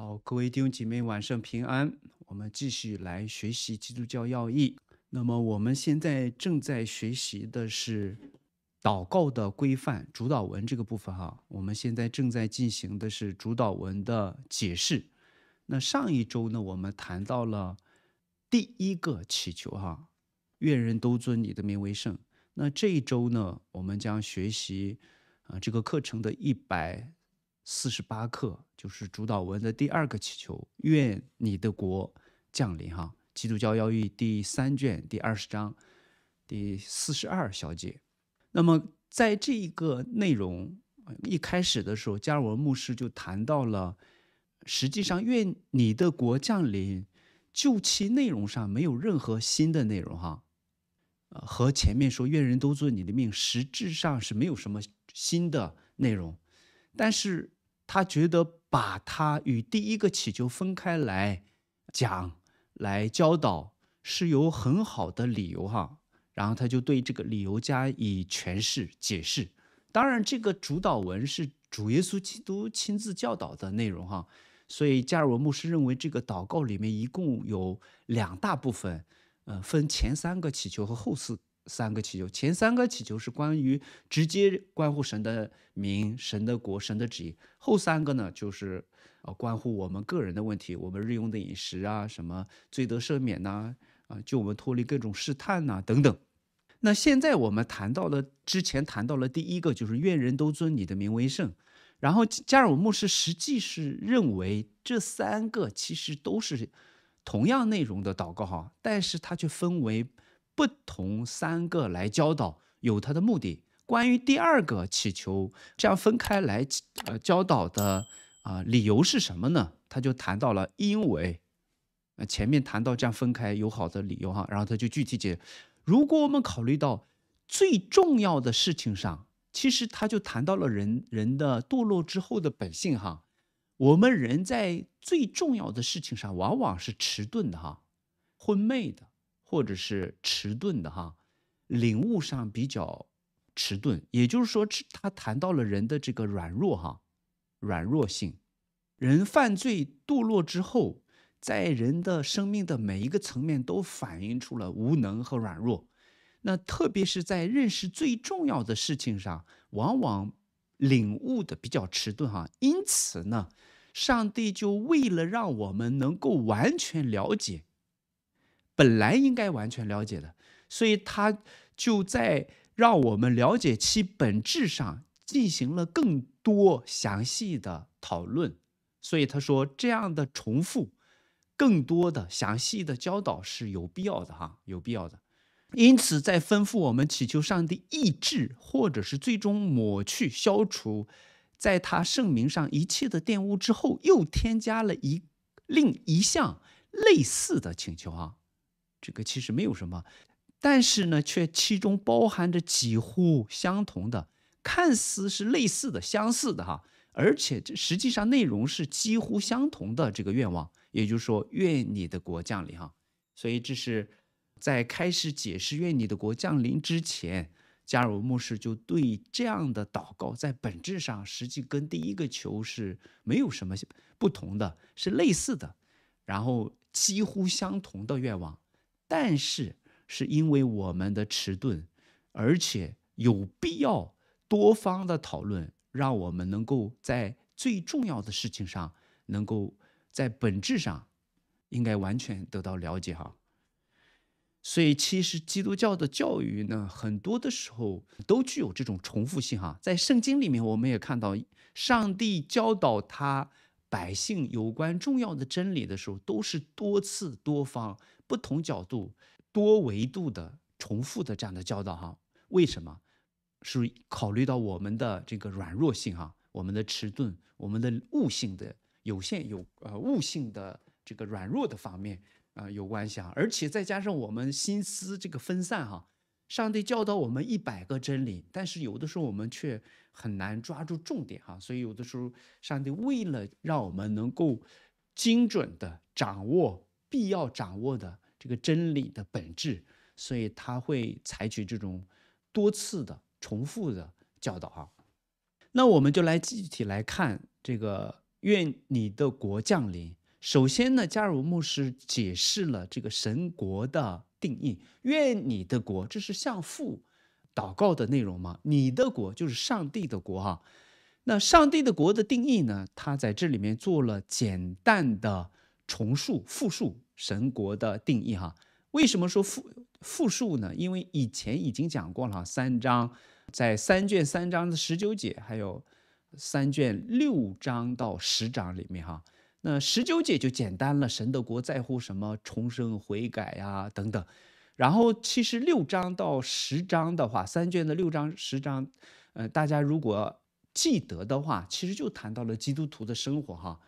好，各位弟兄姐妹，晚上平安。我们继续来学习《基督教要义》。那么我们现在正在学习的是祷告的规范，主导文这个部分哈。我们现在正在进行的是主导文的解释。那上一周呢，我们谈到了第一个祈求哈，愿人都尊你的名为圣。那这一周呢，我们将学习啊这个课程的一百。四十八课就是主导文的第二个祈求，愿你的国降临。哈，基督教要义第三卷第二十章第四十二小节。那么，在这一个内容一开始的时候，加尔文牧师就谈到了，实际上愿你的国降临，就其内容上没有任何新的内容。哈，和前面说愿人都做你的命，实质上是没有什么新的内容，但是。他觉得把他与第一个祈求分开来讲、来教导是有很好的理由哈，然后他就对这个理由加以诠释、解释。当然，这个主导文是主耶稣基督亲自教导的内容哈，所以加尔文牧师认为这个祷告里面一共有两大部分，呃，分前三个祈求和后四。三个祈求，前三个祈求是关于直接关乎神的名、神的国、神的旨意；后三个呢，就是呃关乎我们个人的问题，我们日用的饮食啊，什么罪得赦免呐，啊，就我们脱离各种试探呐等等。那现在我们谈到了，之前谈到了第一个就是愿人都尊你的名为圣。然后加尔姆牧师实际是认为这三个其实都是同样内容的祷告哈，但是它却分为。不同三个来教导有他的目的。关于第二个祈求这样分开来呃教导的啊理由是什么呢？他就谈到了，因为呃前面谈到这样分开有好的理由哈，然后他就具体解如果我们考虑到最重要的事情上，其实他就谈到了人人的堕落之后的本性哈，我们人在最重要的事情上往往是迟钝的哈，昏昧的。或者是迟钝的哈，领悟上比较迟钝，也就是说，他谈到了人的这个软弱哈，软弱性。人犯罪堕落之后，在人的生命的每一个层面都反映出了无能和软弱。那特别是在认识最重要的事情上，往往领悟的比较迟钝哈。因此呢，上帝就为了让我们能够完全了解。本来应该完全了解的，所以他就在让我们了解其本质上进行了更多详细的讨论。所以他说，这样的重复、更多的详细的教导是有必要的，哈，有必要的。因此，在吩咐我们祈求上帝意志，或者是最终抹去、消除在他圣名上一切的玷污之后，又添加了一另一项类似的请求，哈。这个其实没有什么，但是呢，却其中包含着几乎相同的、看似是类似的、相似的哈，而且这实际上内容是几乎相同的这个愿望，也就是说，愿你的国降临哈。所以这是在开始解释愿你的国降临之前，加尔默罗就对这样的祷告，在本质上实际跟第一个求是没有什么不同的，是类似的，然后几乎相同的愿望。但是，是因为我们的迟钝，而且有必要多方的讨论，让我们能够在最重要的事情上，能够在本质上应该完全得到了解哈。所以，其实基督教的教育呢，很多的时候都具有这种重复性哈。在圣经里面，我们也看到，上帝教导他百姓有关重要的真理的时候，都是多次多方。不同角度、多维度的重复的这样的教导，哈，为什么是考虑到我们的这个软弱性哈，我们的迟钝，我们的悟性的有限，有呃悟性的这个软弱的方面啊有关系啊，而且再加上我们心思这个分散哈，上帝教导我们一百个真理，但是有的时候我们却很难抓住重点哈，所以有的时候上帝为了让我们能够精准的掌握必要掌握的。这个真理的本质，所以他会采取这种多次的、重复的教导啊。那我们就来具体来看这个“愿你的国降临”。首先呢，加尔姆牧师解释了这个神国的定义。“愿你的国”，这是向父祷告的内容吗？“你的国”就是上帝的国啊。那上帝的国的定义呢？他在这里面做了简单的重述、复述。神国的定义哈，为什么说复复述呢？因为以前已经讲过了三章在三卷三章的十九节，还有三卷六章到十章里面哈。那十九节就简单了，神的国在乎什么重生、悔改呀等等。然后其实六章到十章的话，三卷的六章十章，呃，大家如果记得的话，其实就谈到了基督徒的生活哈，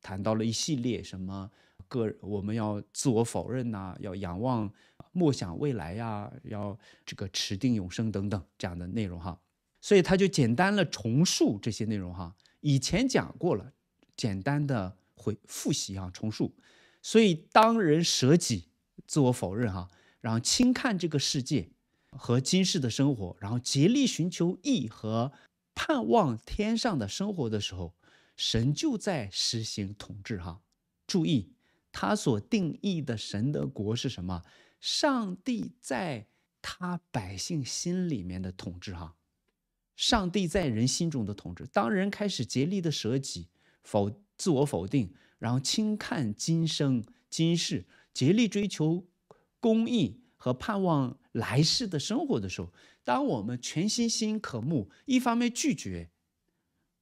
谈到了一系列什么。个我们要自我否认呐，要仰望、默想未来呀，要这个持定永生等等这样的内容哈。所以他就简单了重述这些内容哈，以前讲过了，简单的回复习啊，重述。所以当人舍己、自我否认哈，然后轻看这个世界和今世的生活，然后竭力寻求义和盼望天上的生活的时候，神就在实行统治哈。注意。他所定义的神的国是什么？上帝在他百姓心里面的统治，哈，上帝在人心中的统治。当人开始竭力的舍己，否自我否定，然后轻看今生今世，竭力追求公义和盼望来世的生活的时候，当我们全心心渴慕，一方面拒绝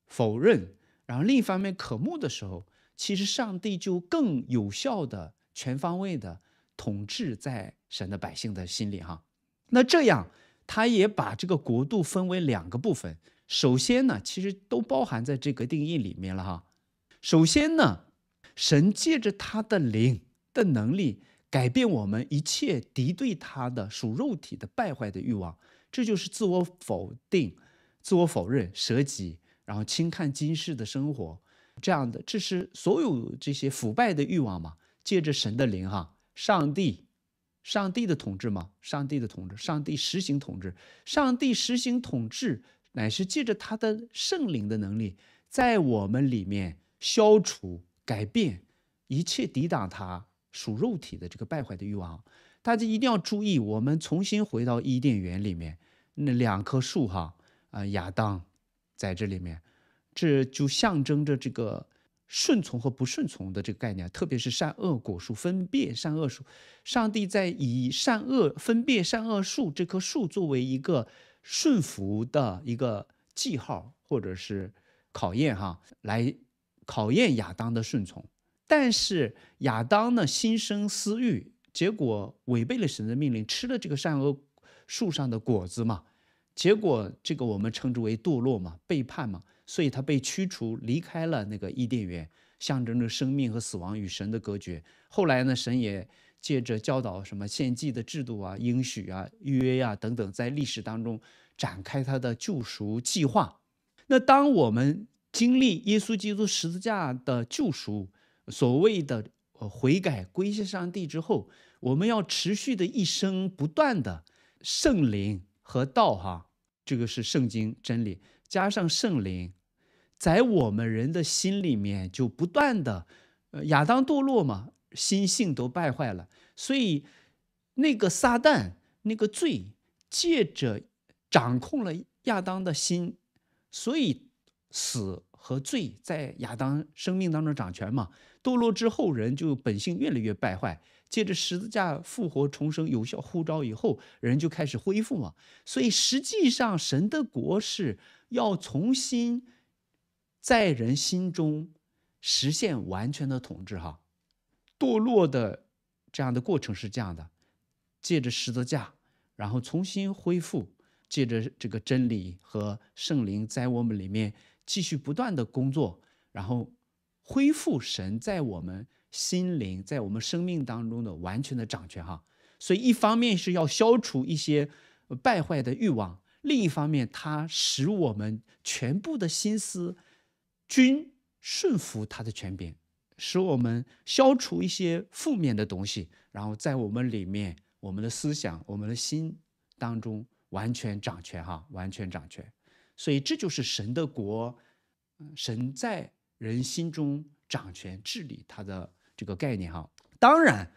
否认，然后另一方面渴慕的时候。其实，上帝就更有效的、全方位的统治在神的百姓的心里哈。那这样，他也把这个国度分为两个部分。首先呢，其实都包含在这个定义里面了哈。首先呢，神借着他的灵的能力，改变我们一切敌对他的属肉体的败坏的欲望，这就是自我否定、自我否认、舍己，然后轻看今世的生活。这样的，这是所有这些腐败的欲望嘛？借着神的灵哈，上帝，上帝的统治嘛，上帝的统治，上帝实行统治，上帝实行统治，乃是借着他的圣灵的能力，在我们里面消除、改变一切抵挡他属肉体的这个败坏的欲望。大家一定要注意，我们重新回到伊甸园里面那两棵树哈，啊，亚当在这里面。这就象征着这个顺从和不顺从的这个概念，特别是善恶果树分辨善恶树，上帝在以善恶分辨善恶树这棵树作为一个顺服的一个记号或者是考验哈，来考验亚当的顺从。但是亚当呢心生私欲，结果违背了神的命令，吃了这个善恶树上的果子嘛，结果这个我们称之为堕落嘛，背叛嘛。所以他被驱除离开了那个伊甸园，象征着生命和死亡与神的隔绝。后来呢，神也借着教导什么献祭的制度啊、应许啊、约呀等等，在历史当中展开他的救赎计划。那当我们经历耶稣基督十字架的救赎，所谓的悔改归向上帝之后，我们要持续的一生不断的圣灵和道哈，这个是圣经真理加上圣灵。在我们人的心里面，就不断的，呃，亚当堕落嘛，心性都败坏了，所以那个撒旦那个罪借着掌控了亚当的心，所以死和罪在亚当生命当中掌权嘛。堕落之后，人就本性越来越败坏。借着十字架复活重生有效呼召以后，人就开始恢复嘛。所以实际上，神的国是要重新。在人心中实现完全的统治，哈，堕落的这样的过程是这样的，借着十字架，然后重新恢复，借着这个真理和圣灵在我们里面继续不断的工作，然后恢复神在我们心灵、在我们生命当中的完全的掌权，哈。所以一方面是要消除一些败坏的欲望，另一方面它使我们全部的心思。均顺服他的权柄，使我们消除一些负面的东西，然后在我们里面，我们的思想、我们的心当中完全掌权，哈，完全掌权。所以这就是神的国，神在人心中掌权、治理他的这个概念，哈。当然，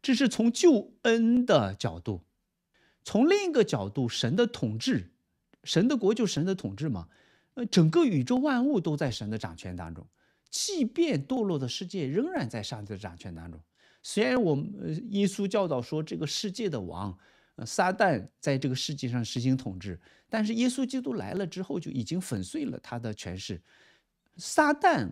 这是从救恩的角度，从另一个角度，神的统治，神的国就神的统治嘛。呃，整个宇宙万物都在神的掌权当中，即便堕落的世界仍然在上帝的掌权当中。虽然我们耶稣教导说，这个世界的王，撒旦在这个世界上实行统治，但是耶稣基督来了之后，就已经粉碎了他的权势。撒旦，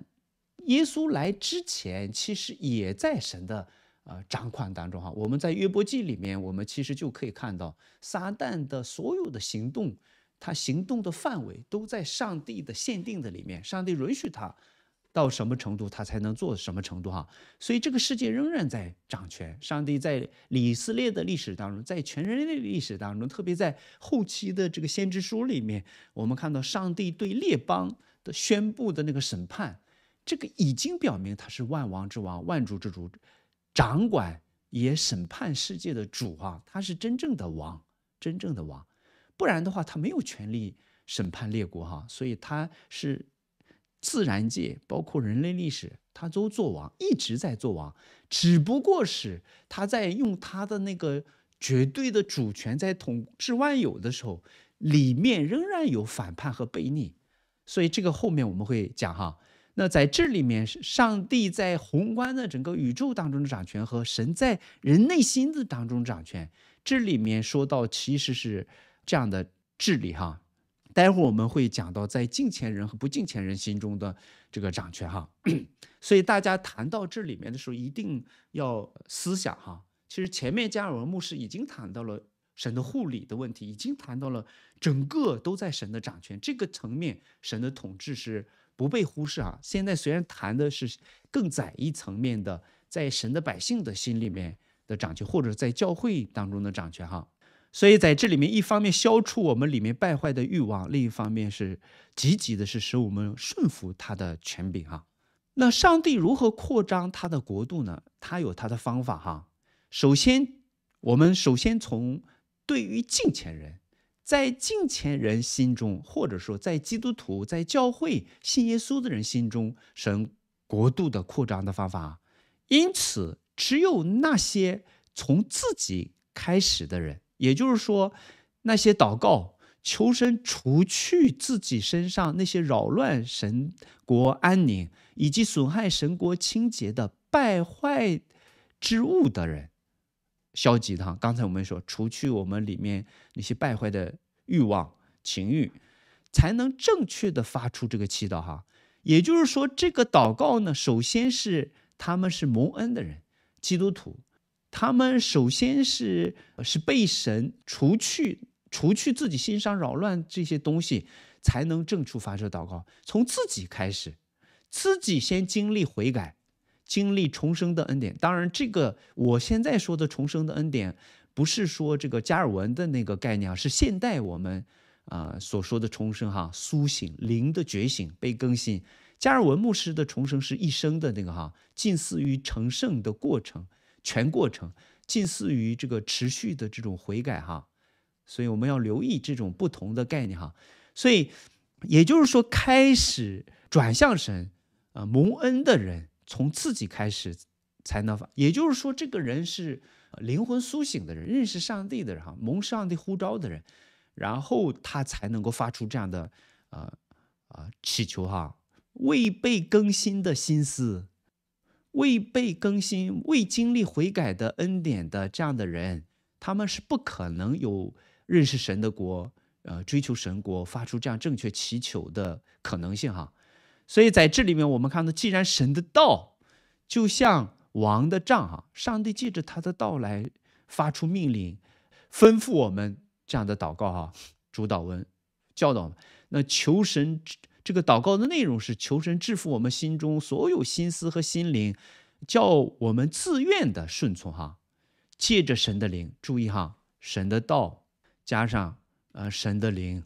耶稣来之前其实也在神的呃掌管当中哈。我们在约伯记里面，我们其实就可以看到撒旦的所有的行动。他行动的范围都在上帝的限定的里面，上帝允许他到什么程度，他才能做什么程度哈。所以这个世界仍然在掌权。上帝在以色列的历史当中，在全人类的历史当中，特别在后期的这个先知书里面，我们看到上帝对列邦的宣布的那个审判，这个已经表明他是万王之王、万主之主，掌管也审判世界的主啊，他是真正的王，真正的王。不然的话，他没有权利审判列国哈，所以他是自然界，包括人类历史，他都做王，一直在做王，只不过是他在用他的那个绝对的主权在统治万有的时候，里面仍然有反叛和悖逆，所以这个后面我们会讲哈。那在这里面，上帝在宏观的整个宇宙当中的掌权和神在人内心的当中掌权，这里面说到其实是。这样的治理哈，待会儿我们会讲到在敬前人和不敬前人心中的这个掌权哈。所以大家谈到这里面的时候，一定要思想哈。其实前面加尔文牧师已经谈到了神的护理的问题，已经谈到了整个都在神的掌权这个层面，神的统治是不被忽视啊。现在虽然谈的是更窄一层面的，在神的百姓的心里面的掌权，或者在教会当中的掌权哈。所以，在这里面，一方面消除我们里面败坏的欲望，另一方面是积极的，是使我们顺服他的权柄啊。那上帝如何扩张他的国度呢？他有他的方法哈。首先，我们首先从对于敬前人，在敬前人心中，或者说在基督徒、在教会信耶稣的人心中，神国度的扩张的方法啊。因此，只有那些从自己开始的人。也就是说，那些祷告求神除去自己身上那些扰乱神国安宁以及损害神国清洁的败坏之物的人，消极的。刚才我们说，除去我们里面那些败坏的欲望、情欲，才能正确的发出这个祈祷。哈，也就是说，这个祷告呢，首先是他们是蒙恩的人，基督徒。他们首先是是被神除去，除去自己心上扰乱这些东西，才能正出发射祷告。从自己开始，自己先经历悔改，经历重生的恩典。当然，这个我现在说的重生的恩典，不是说这个加尔文的那个概念，是现代我们啊所说的重生哈，苏醒、灵的觉醒、被更新。加尔文牧师的重生是一生的那个哈，近似于成圣的过程。全过程近似于这个持续的这种悔改哈，所以我们要留意这种不同的概念哈。所以也就是说，开始转向神，啊蒙恩的人从自己开始才能发，也就是说这个人是灵魂苏醒的人，认识上帝的人哈，蒙上帝呼召的人，然后他才能够发出这样的，呃啊祈求哈，未被更新的心思。未被更新、未经历悔改的恩典的这样的人，他们是不可能有认识神的国、呃，追求神国、发出这样正确祈求的可能性哈。所以在这里面，我们看到，既然神的道就像王的杖哈，上帝借着他的道来发出命令，吩咐我们这样的祷告哈，主导文教导那求神。这个祷告的内容是求神制服我们心中所有心思和心灵，叫我们自愿的顺从哈。借着神的灵，注意哈，神的道加上呃神的灵。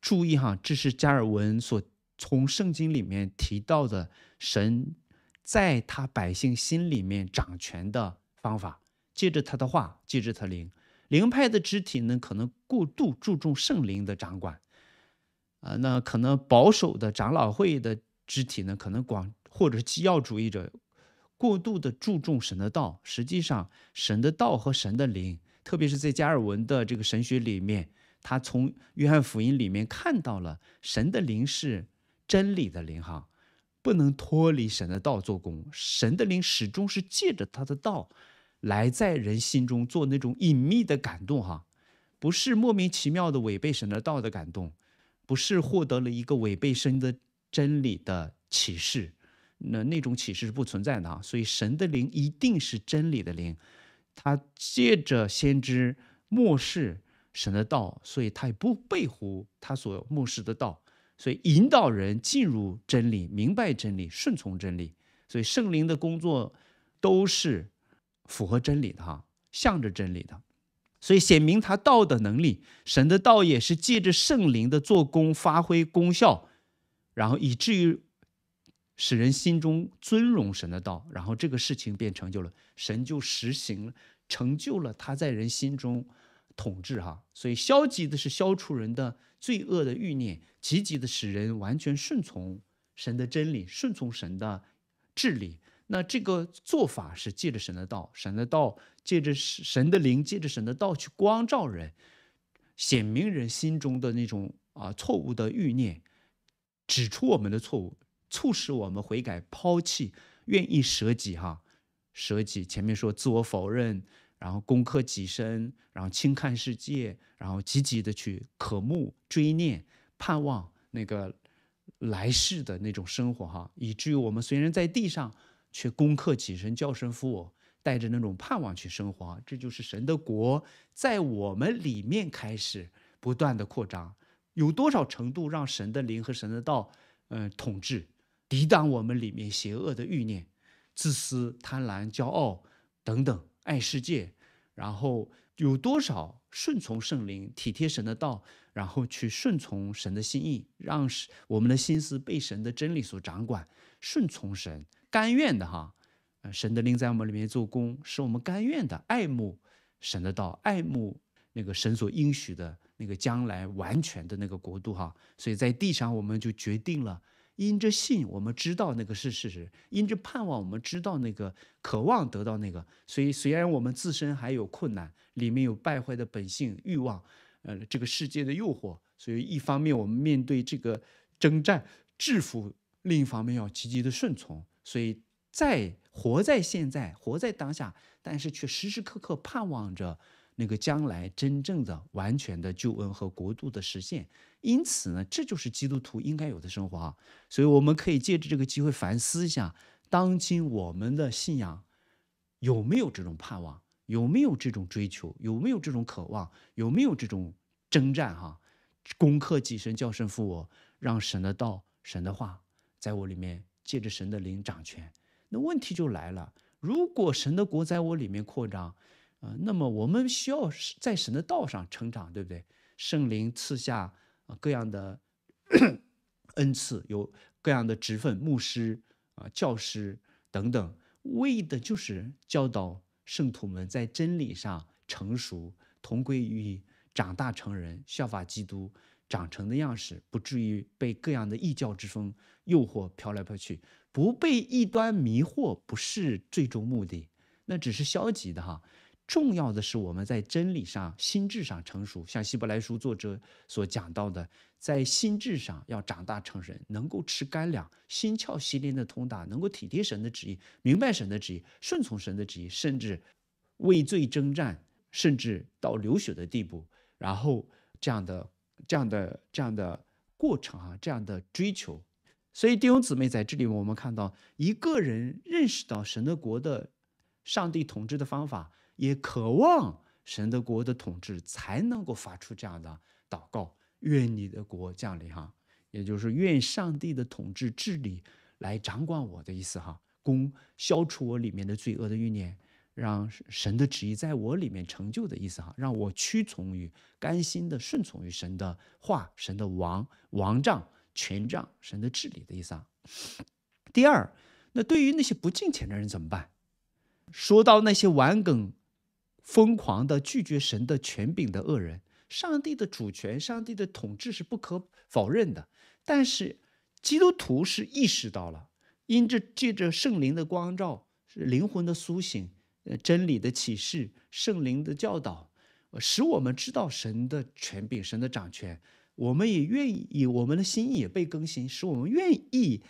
注意哈，这是加尔文所从圣经里面提到的神在他百姓心里面掌权的方法。借着他的话，借着他灵。灵派的肢体呢，可能过度注重圣灵的掌管。啊，那可能保守的长老会的肢体呢，可能广或者是基要主义者，过度的注重神的道。实际上，神的道和神的灵，特别是在加尔文的这个神学里面，他从约翰福音里面看到了神的灵是真理的灵哈，不能脱离神的道做工。神的灵始终是借着他的道来在人心中做那种隐秘的感动哈，不是莫名其妙的违背神的道的感动。不是获得了一个违背神的真理的启示，那那种启示是不存在的啊。所以神的灵一定是真理的灵，他借着先知漠视神的道，所以他也不背乎他所漠视的道，所以引导人进入真理，明白真理，顺从真理。所以圣灵的工作都是符合真理的哈，向着真理的。所以显明他道的能力，神的道也是借着圣灵的做工发挥功效，然后以至于使人心中尊荣神的道，然后这个事情便成就了，神就实行了，成就了他在人心中统治哈。所以消极的是消除人的罪恶的欲念，积极的使人完全顺从神的真理，顺从神的治理。那这个做法是借着神的道，神的道借着神的灵，借着神的道去光照人，显明人心中的那种啊错误的欲念，指出我们的错误，促使我们悔改、抛弃、愿意舍己哈，舍己。前面说自我否认，然后攻克己身，然后轻看世界，然后积极的去渴慕、追念、盼望那个来世的那种生活哈，以至于我们虽然在地上。去攻克己身、叫神我，带着那种盼望去生活，这就是神的国在我们里面开始不断的扩张。有多少程度让神的灵和神的道，嗯，统治、抵挡我们里面邪恶的欲念、自私、贪婪、骄傲等等，爱世界，然后有多少顺从圣灵、体贴神的道，然后去顺从神的心意，让我们的心思被神的真理所掌管，顺从神。甘愿的哈，神的灵在我们里面做工，使我们甘愿的爱慕神的道，爱慕那个神所应许的那个将来完全的那个国度哈。所以在地上我们就决定了，因着信我们知道那个是事实，因着盼望我们知道那个渴望得到那个。所以虽然我们自身还有困难，里面有败坏的本性、欲望，呃，这个世界的诱惑，所以一方面我们面对这个征战制服，另一方面要积极的顺从。所以，在活在现在，活在当下，但是却时时刻刻盼望着那个将来真正的、完全的救恩和国度的实现。因此呢，这就是基督徒应该有的生活啊！所以，我们可以借着这个机会反思一下，当今我们的信仰有没有这种盼望，有没有这种追求，有没有这种渴望，有没有这种征战哈？攻克己身，教身负我，让神的道、神的话在我里面。借着神的灵掌权，那问题就来了。如果神的国在我里面扩张，啊，那么我们需要在神的道上成长，对不对？圣灵赐下各样的 恩赐，有各样的职分，牧师啊、教师等等，为的就是教导圣徒们在真理上成熟，同归于一，长大成人，效法基督长成的样式，不至于被各样的异教之风。诱惑飘来飘去，不被异端迷惑不是最终目的，那只是消极的哈。重要的是我们在真理上、心智上成熟。像希伯来书作者所讲到的，在心智上要长大成人，能够吃干粮，心窍心灵的通达，能够体贴神的旨意，明白神的旨意，顺从神的旨意，甚至畏罪征战，甚至到流血的地步。然后这样的、这样的、这样的过程啊，这样的追求。所以，弟兄姊妹，在这里我们看到，一个人认识到神的国的上帝统治的方法，也渴望神的国的统治，才能够发出这样的祷告：愿你的国降临，哈，也就是愿上帝的统治治理来掌管我的意思，哈，攻消除我里面的罪恶的欲念，让神的旨意在我里面成就的意思，哈，让我屈从于、甘心的顺从于神的话、神的王王杖。权杖，神的治理的意思啊。第二，那对于那些不敬虔的人怎么办？说到那些玩梗、疯狂的拒绝神的权柄的恶人，上帝的主权、上帝的统治是不可否认的。但是基督徒是意识到了，因着借着圣灵的光照、灵魂的苏醒、真理的启示、圣灵的教导，使我们知道神的权柄、神的掌权。我们也愿意，我们的心意也被更新，使我们愿意，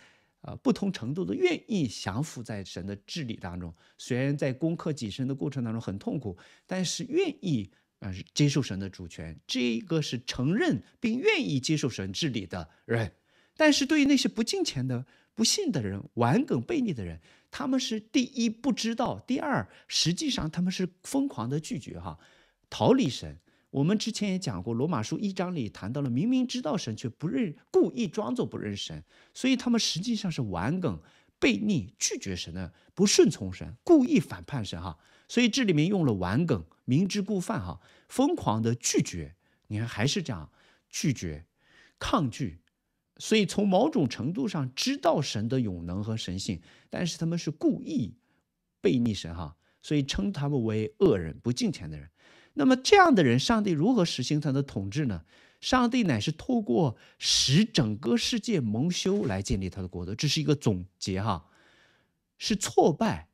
呃，不同程度的愿意降服在神的治理当中。虽然在攻克己身的过程当中很痛苦，但是愿意，呃，接受神的主权。这个是承认并愿意接受神治理的人。但是对于那些不敬虔的、不信的人、顽梗悖逆的人，他们是第一不知道，第二，实际上他们是疯狂的拒绝哈，逃离神。我们之前也讲过，《罗马书》一章里谈到了明明知道神却不认，故意装作不认神，所以他们实际上是玩梗、悖逆、拒绝神的，不顺从神，故意反叛神，哈。所以这里面用了玩梗、明知故犯，哈，疯狂的拒绝。你看，还是这样，拒绝、抗拒。所以从某种程度上知道神的永能和神性，但是他们是故意悖逆神，哈，所以称他们为恶人、不敬虔的人。那么这样的人，上帝如何实行他的统治呢？上帝乃是透过使整个世界蒙羞来建立他的国度。这是一个总结哈，是挫败、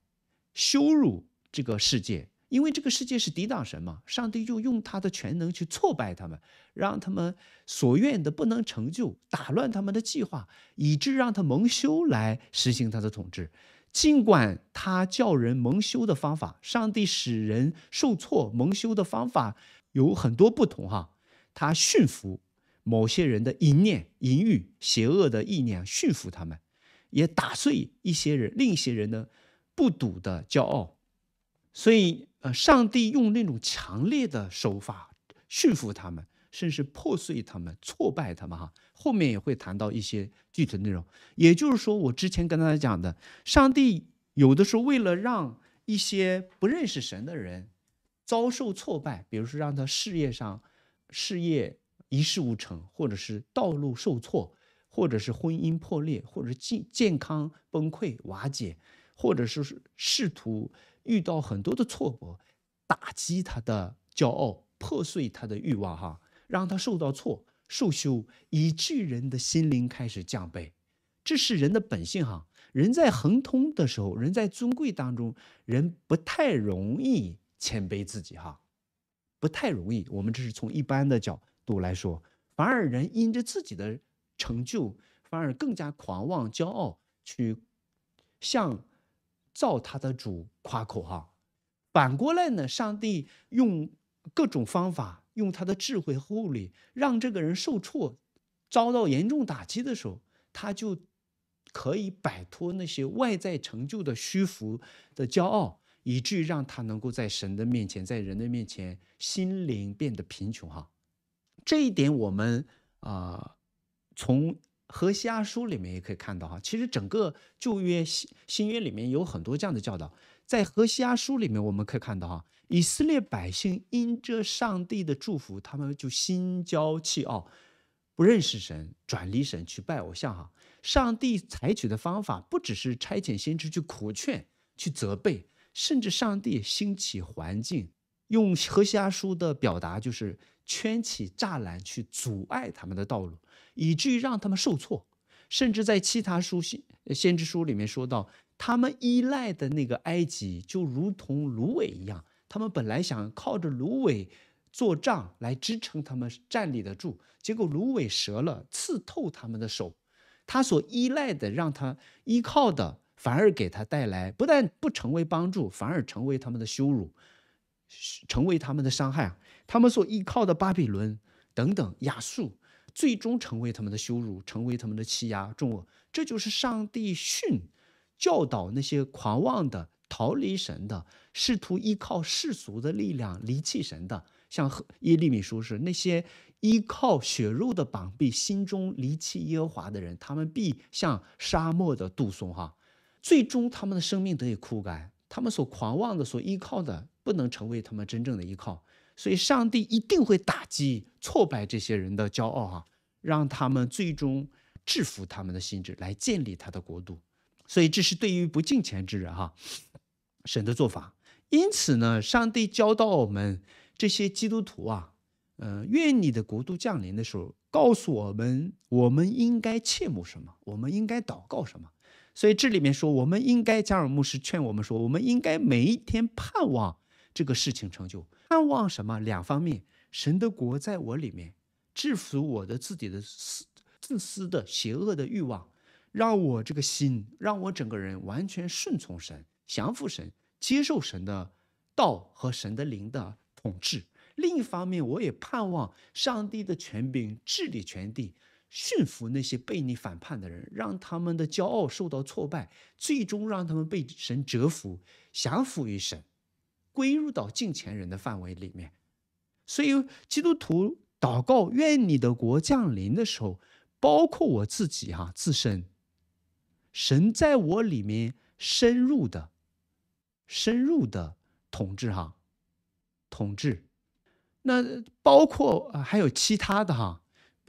羞辱这个世界，因为这个世界是抵挡什么？上帝就用他的全能去挫败他们，让他们所愿的不能成就，打乱他们的计划，以致让他蒙羞来实行他的统治。尽管他叫人蒙羞的方法，上帝使人受挫蒙羞的方法有很多不同哈。他驯服某些人的淫念、淫欲、邪恶的意念，驯服他们，也打碎一些人、另一些人的不笃的骄傲。所以，呃，上帝用那种强烈的手法驯服他们。甚至破碎他们，挫败他们，哈，后面也会谈到一些具体的内容。也就是说，我之前跟大家讲的，上帝有的时候为了让一些不认识神的人遭受挫败，比如说让他事业上事业一事无成，或者是道路受挫，或者是婚姻破裂，或者健健康崩溃瓦解，或者是试图遇到很多的挫磨，打击他的骄傲，破碎他的欲望，哈。让他受到挫、受羞，以致人的心灵开始降卑，这是人的本性哈。人在亨通的时候，人在尊贵当中，人不太容易谦卑自己哈，不太容易。我们这是从一般的角度来说，反而人因着自己的成就，反而更加狂妄骄傲，去向造他的主夸口哈。反过来呢，上帝用各种方法。用他的智慧和物力，让这个人受挫，遭到严重打击的时候，他就可以摆脱那些外在成就的虚浮的骄傲，以至于让他能够在神的面前，在人的面前，心灵变得贫穷。哈，这一点我们啊，从何西阿书里面也可以看到。哈，其实整个旧约新新约里面有很多这样的教导，在何西阿书里面我们可以看到。哈。以色列百姓因着上帝的祝福，他们就心焦气傲，不认识神，转离神去拜偶像。哈，上帝采取的方法不只是差遣先知去苦劝、去责备，甚至上帝兴起环境，用何西阿书的表达就是圈起栅栏去阻碍他们的道路，以至于让他们受挫。甚至在其他书先先知书里面说到，他们依赖的那个埃及就如同芦苇一样。他们本来想靠着芦苇做帐来支撑他们站立得住，结果芦苇折了，刺透他们的手。他所依赖的，让他依靠的，反而给他带来不但不成为帮助，反而成为他们的羞辱，成为他们的伤害。他们所依靠的巴比伦等等亚述，最终成为他们的羞辱，成为他们的欺压重恶，这就是上帝训教导那些狂妄的。逃离神的，试图依靠世俗的力量离弃神的，像耶利米书是那些依靠血肉的绑臂，心中离弃耶和华的人，他们必像沙漠的杜松哈，最终他们的生命得以枯干。他们所狂妄的、所依靠的，不能成为他们真正的依靠，所以上帝一定会打击挫败这些人的骄傲哈，让他们最终制服他们的心智，来建立他的国度。所以这是对于不敬虔之人哈。神的做法，因此呢，上帝教导我们这些基督徒啊，嗯，愿你的国度降临的时候，告诉我们我们应该切慕什么，我们应该祷告什么。所以这里面说，我们应该加尔牧师劝我们说，我们应该每一天盼望这个事情成就。盼望什么？两方面，神的国在我里面制服我的自己的私自私的邪恶的欲望，让我这个心，让我整个人完全顺从神。降服神，接受神的道和神的灵的统治。另一方面，我也盼望上帝的权柄、治理全地，驯服那些被你反叛的人，让他们的骄傲受到挫败，最终让他们被神折服、降服于神，归入到敬虔人的范围里面。所以，基督徒祷告愿你的国降临的时候，包括我自己哈自身，神在我里面深入的。深入的统治，哈，统治，那包括还有其他的哈，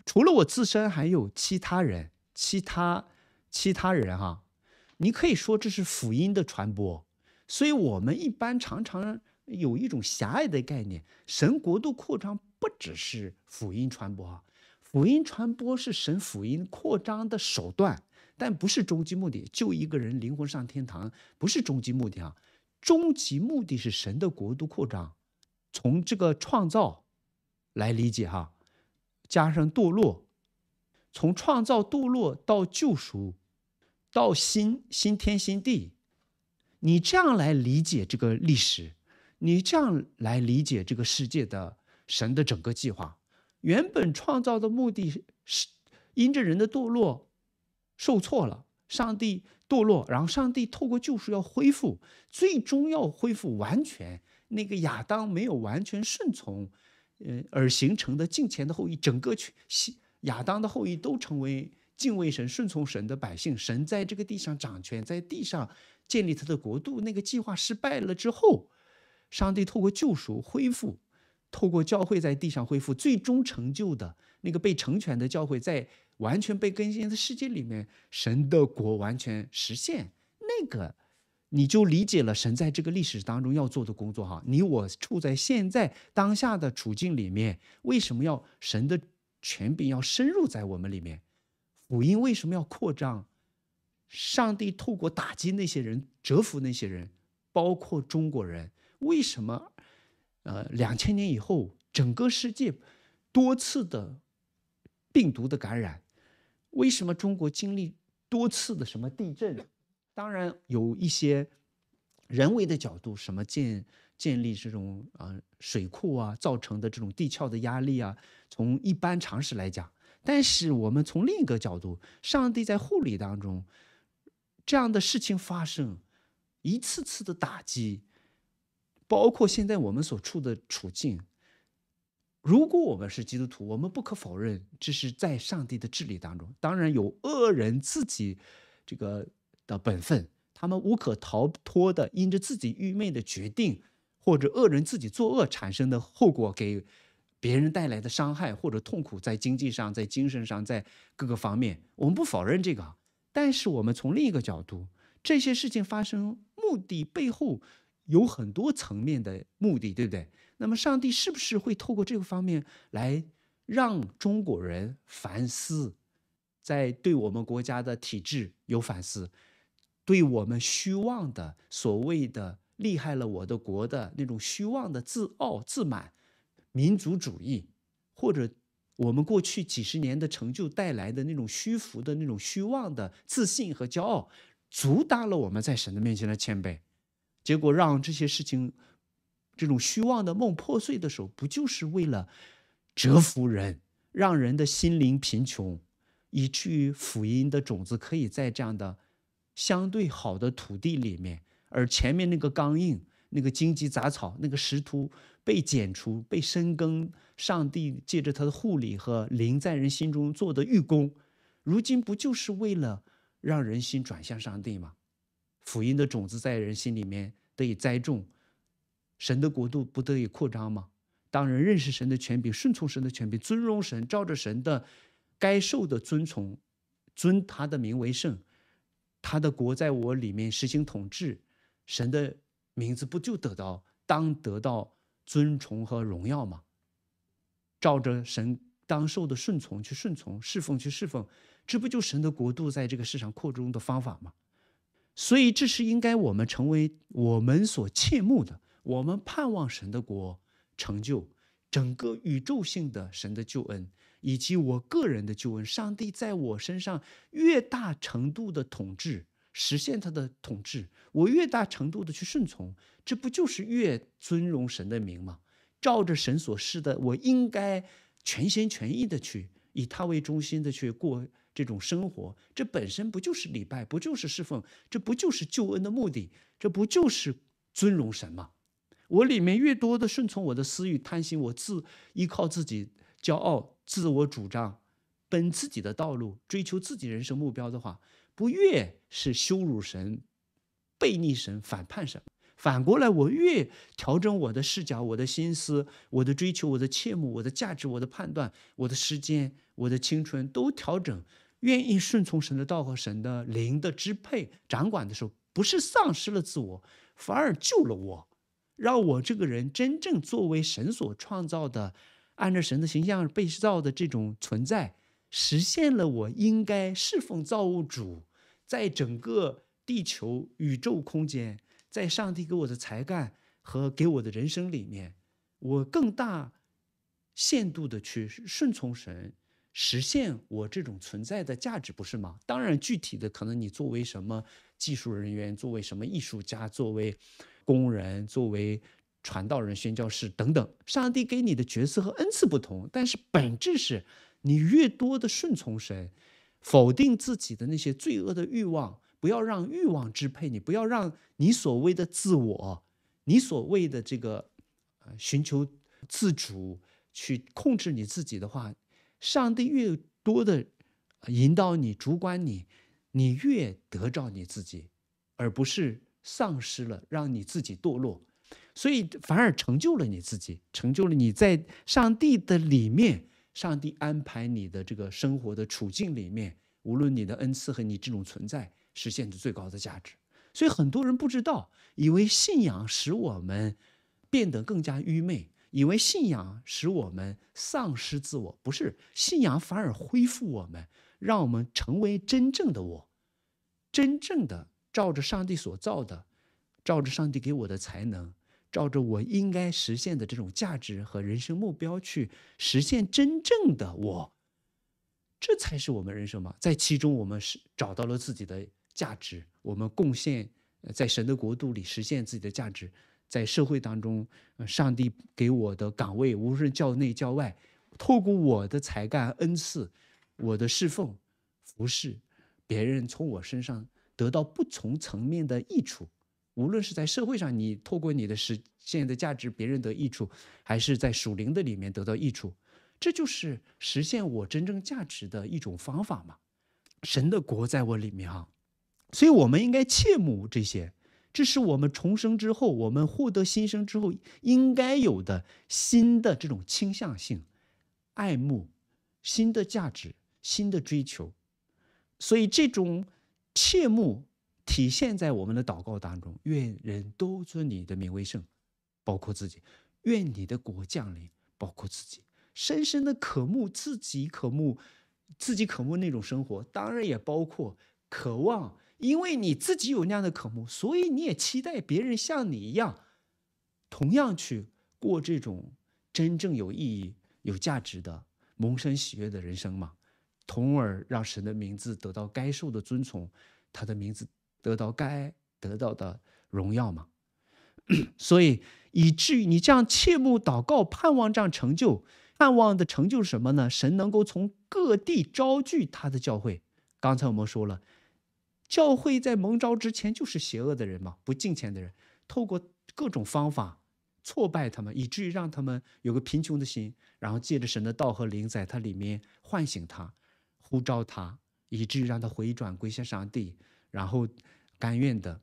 除了我自身，还有其他人，其他其他人哈，你可以说这是辅音的传播，所以我们一般常常有一种狭隘的概念：神国度扩张不只是辅音传播哈。辅音传播是神辅音扩张的手段，但不是终极目的。救一个人灵魂上天堂不是终极目的啊。终极目的是神的国度扩张，从这个创造来理解哈，加上堕落，从创造堕落到救赎，到新新天新地，你这样来理解这个历史，你这样来理解这个世界的神的整个计划，原本创造的目的是因着人的堕落受挫了。上帝堕落，然后上帝透过救赎要恢复，最终要恢复完全。那个亚当没有完全顺从，呃而形成的近前的后裔，整个去亚当的后裔都成为敬畏神、顺从神的百姓。神在这个地上掌权，在地上建立他的国度。那个计划失败了之后，上帝透过救赎恢复，透过教会在地上恢复，最终成就的那个被成全的教会，在。完全被更新的世界里面，神的国完全实现那个，你就理解了神在这个历史当中要做的工作哈。你我处在现在当下的处境里面，为什么要神的权柄要深入在我们里面？福音为什么要扩张？上帝透过打击那些人、折服那些人，包括中国人，为什么？呃，两千年以后，整个世界多次的病毒的感染。为什么中国经历多次的什么地震？当然有一些人为的角度，什么建建立这种啊水库啊造成的这种地壳的压力啊。从一般常识来讲，但是我们从另一个角度，上帝在护理当中，这样的事情发生，一次次的打击，包括现在我们所处的处境。如果我们是基督徒，我们不可否认，这是在上帝的治理当中，当然有恶人自己这个的本分，他们无可逃脱的，因着自己愚昧的决定，或者恶人自己作恶产生的后果，给别人带来的伤害或者痛苦，在经济上、在精神上、在各个方面，我们不否认这个。但是我们从另一个角度，这些事情发生目的背后。有很多层面的目的，对不对？那么上帝是不是会透过这个方面来让中国人反思，在对我们国家的体制有反思，对我们虚妄的所谓的厉害了我的国的那种虚妄的自傲、自满、民族主义，或者我们过去几十年的成就带来的那种虚浮的那种虚妄的自信和骄傲，阻挡了我们在神的面前的谦卑？结果让这些事情，这种虚妄的梦破碎的时候，不就是为了折服人，让人的心灵贫穷，以至于福音的种子可以在这样的相对好的土地里面，而前面那个刚硬、那个荆棘杂草、那个石突被剪除、被深耕。上帝借着他的护理和灵在人心中做的预工，如今不就是为了让人心转向上帝吗？福音的种子在人心里面得以栽种，神的国度不得以扩张吗？当人认识神的权柄，顺从神的权柄，尊荣神，照着神的该受的尊崇，尊他的名为圣，他的国在我里面实行统治，神的名字不就得到当得到尊崇和荣耀吗？照着神当受的顺从去顺从，侍奉去侍奉，这不就神的国度在这个世上扩充的方法吗？所以，这是应该我们成为我们所切慕的，我们盼望神的国成就，整个宇宙性的神的救恩，以及我个人的救恩。上帝在我身上越大程度的统治，实现他的统治，我越大程度的去顺从，这不就是越尊荣神的名吗？照着神所示的，我应该全心全意的去，以他为中心的去过。这种生活，这本身不就是礼拜，不就是侍奉，这不就是救恩的目的，这不就是尊荣神吗？我里面越多的顺从我的私欲、贪心，我自依靠自己、骄傲、自我主张、奔自己的道路、追求自己人生目标的话，不越是羞辱神、背逆神、反叛神。反过来，我越调整我的视角、我的心思、我的追求、我的切慕、我的价值、我的判断、我的时间、我的青春，都调整。愿意顺从神的道和神的灵的支配掌管的时候，不是丧失了自我，反而救了我，让我这个人真正作为神所创造的、按照神的形象被造的这种存在，实现了我应该侍奉造物主，在整个地球宇宙空间，在上帝给我的才干和给我的人生里面，我更大限度的去顺从神。实现我这种存在的价值，不是吗？当然，具体的可能你作为什么技术人员，作为什么艺术家，作为工人，作为传道人、宣教士等等，上帝给你的角色和恩赐不同，但是本质是，你越多的顺从神，否定自己的那些罪恶的欲望，不要让欲望支配你，不要让你所谓的自我，你所谓的这个，呃，寻求自主去控制你自己的话。上帝越多的引导你、主管你，你越得着你自己，而不是丧失了让你自己堕落，所以反而成就了你自己，成就了你在上帝的里面。上帝安排你的这个生活的处境里面，无论你的恩赐和你这种存在，实现的最高的价值。所以很多人不知道，以为信仰使我们变得更加愚昧。以为信仰使我们丧失自我，不是信仰反而恢复我们，让我们成为真正的我，真正的照着上帝所造的，照着上帝给我的才能，照着我应该实现的这种价值和人生目标去实现真正的我，这才是我们人生嘛。在其中，我们是找到了自己的价值，我们贡献在神的国度里实现自己的价值。在社会当中，上帝给我的岗位，无论教内教外，透过我的才干恩赐，我的侍奉服侍别人，从我身上得到不同层面的益处。无论是在社会上，你透过你的实现的价值，别人得益处，还是在属灵的里面得到益处，这就是实现我真正价值的一种方法嘛。神的国在我里面哈，所以我们应该切慕这些。这是我们重生之后，我们获得新生之后应该有的新的这种倾向性、爱慕、新的价值、新的追求。所以，这种切慕体现在我们的祷告当中：愿人都尊你的名为圣，包括自己；愿你的国降临，包括自己。深深的渴慕自己，渴慕自己，渴慕那种生活。当然，也包括渴望。因为你自己有那样的渴慕，所以你也期待别人像你一样，同样去过这种真正有意义、有价值的、萌生喜悦的人生嘛，从而让神的名字得到该受的尊崇，他的名字得到该得到的荣耀嘛。所以，以至于你这样切慕祷告，盼望这样成就，盼望的成就是什么呢？神能够从各地招聚他的教会。刚才我们说了。教会在蒙召之前就是邪恶的人嘛，不敬虔的人，透过各种方法挫败他们，以至于让他们有个贫穷的心，然后借着神的道和灵在它里面唤醒他，呼召他，以至于让他回转归向上帝，然后甘愿的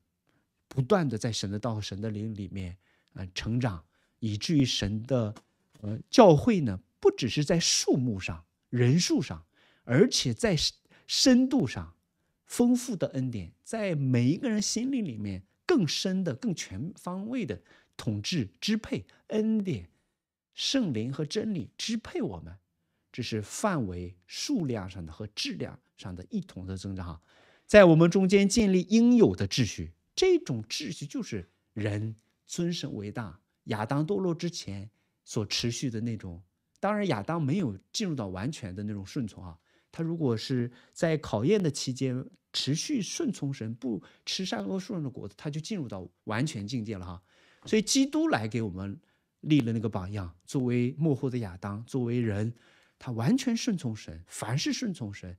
不断的在神的道和神的灵里面，嗯，成长，以至于神的，呃，教会呢，不只是在数目上、人数上，而且在深度上。丰富的恩典在每一个人心里里面更深的、更全方位的统治支配恩典、圣灵和真理支配我们，这是范围、数量上的和质量上的一同的增长。在我们中间建立应有的秩序，这种秩序就是人尊神为大。亚当堕落之前所持续的那种，当然亚当没有进入到完全的那种顺从。啊，他如果是在考验的期间持续顺从神，不吃善恶树上的果子，他就进入到完全境界了哈。所以基督来给我们立了那个榜样，作为幕后的亚当，作为人，他完全顺从神，凡是顺从神，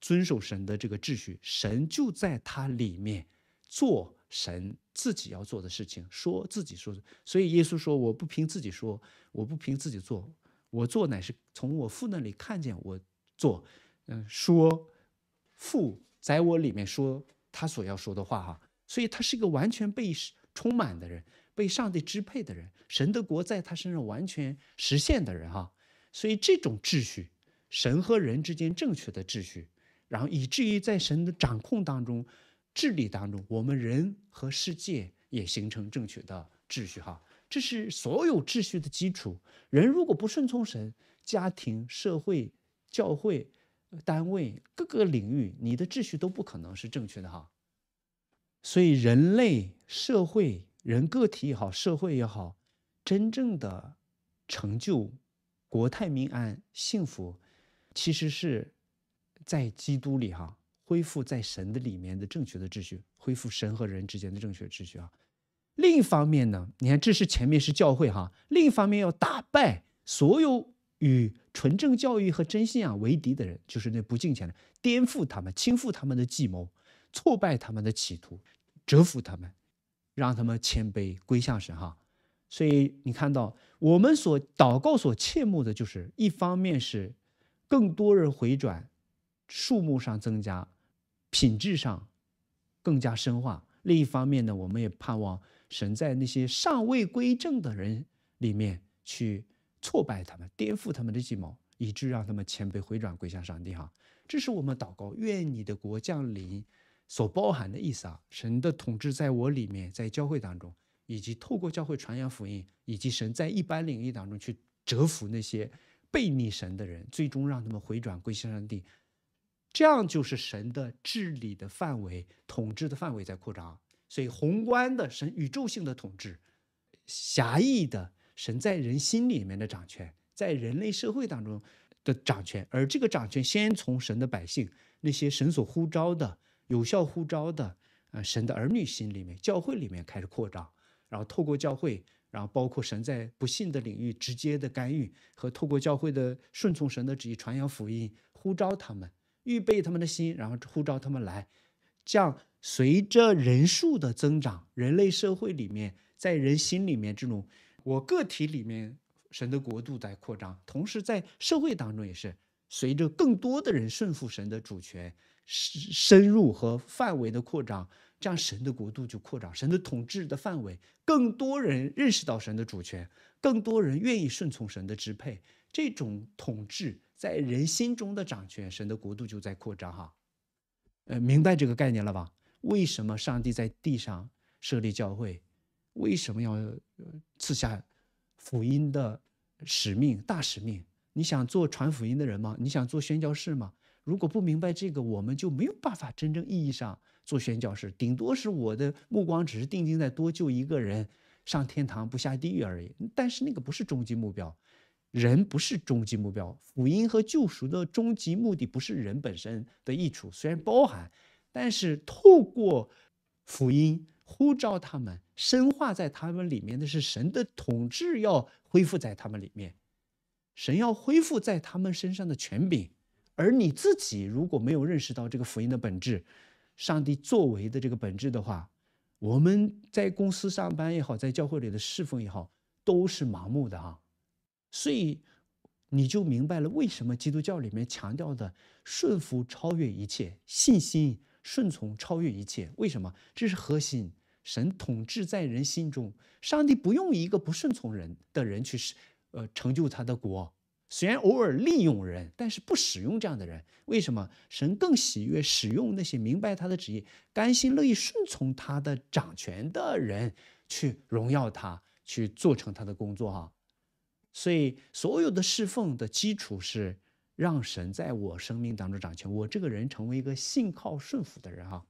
遵守神的这个秩序，神就在他里面做神自己要做的事情，说自己说的。所以耶稣说：“我不凭自己说，我不凭自己做，我做乃是从我父那里看见我做。”嗯，说父在我里面说他所要说的话哈，所以他是一个完全被充满的人，被上帝支配的人，神的国在他身上完全实现的人哈。所以这种秩序，神和人之间正确的秩序，然后以至于在神的掌控当中、治理当中，我们人和世界也形成正确的秩序哈。这是所有秩序的基础。人如果不顺从神，家庭、社会、教会。单位各个领域，你的秩序都不可能是正确的哈。所以人类社会，人个体也好，社会也好，真正的成就、国泰民安、幸福，其实是在基督里哈，恢复在神的里面的正确的秩序，恢复神和人之间的正确秩序啊。另一方面呢，你看，这是前面是教会哈，另一方面要打败所有。与纯正教育和真信仰为敌的人，就是那不敬虔的，颠覆他们、倾覆他们的计谋，挫败他们的企图，折服他们，让他们谦卑归向神。哈，所以你看到我们所祷告所切慕的，就是一方面是更多人回转，数目上增加，品质上更加深化；另一方面呢，我们也盼望神在那些尚未归正的人里面去。挫败他们，颠覆他们的计谋，以致让他们谦卑回转归向上帝。哈，这是我们祷告，愿你的国降临，所包含的意思啊。神的统治在我里面，在教会当中，以及透过教会传扬福音，以及神在一般领域当中去折服那些背逆神的人，最终让他们回转归向上帝。这样就是神的治理的范围、统治的范围在扩张。所以，宏观的神宇宙性的统治，狭义的。神在人心里面的掌权，在人类社会当中的掌权，而这个掌权先从神的百姓，那些神所呼召的、有效呼召的，呃，神的儿女心里面、教会里面开始扩张，然后透过教会，然后包括神在不幸的领域直接的干预和透过教会的顺从神的旨意传扬福音、呼召他们、预备他们的心，然后呼召他们来，这样随着人数的增长，人类社会里面在人心里面这种。我个体里面，神的国度在扩张，同时在社会当中也是随着更多的人顺服神的主权，深深入和范围的扩张，这样神的国度就扩张，神的统治的范围，更多人认识到神的主权，更多人愿意顺从神的支配，这种统治在人心中的掌权，神的国度就在扩张。哈，呃，明白这个概念了吧？为什么上帝在地上设立教会？为什么要赐下福音的使命、大使命？你想做传福音的人吗？你想做宣教士吗？如果不明白这个，我们就没有办法真正意义上做宣教士，顶多是我的目光只是定睛在多救一个人上天堂、不下地狱而已。但是那个不是终极目标，人不是终极目标。福音和救赎的终极目的不是人本身的益处，虽然包含，但是透过福音。呼召他们，深化在他们里面的是神的统治，要恢复在他们里面，神要恢复在他们身上的权柄。而你自己如果没有认识到这个福音的本质，上帝作为的这个本质的话，我们在公司上班也好，在教会里的侍奉也好，都是盲目的啊。所以你就明白了为什么基督教里面强调的顺服超越一切信心。顺从超越一切，为什么？这是核心。神统治在人心中，上帝不用一个不顺从人的人去，呃，成就他的国。虽然偶尔利用人，但是不使用这样的人。为什么？神更喜悦使用那些明白他的旨意、甘心乐意顺从他的掌权的人，去荣耀他，去做成他的工作。哈，所以所有的侍奉的基础是。让神在我生命当中掌权，我这个人成为一个信靠顺服的人啊，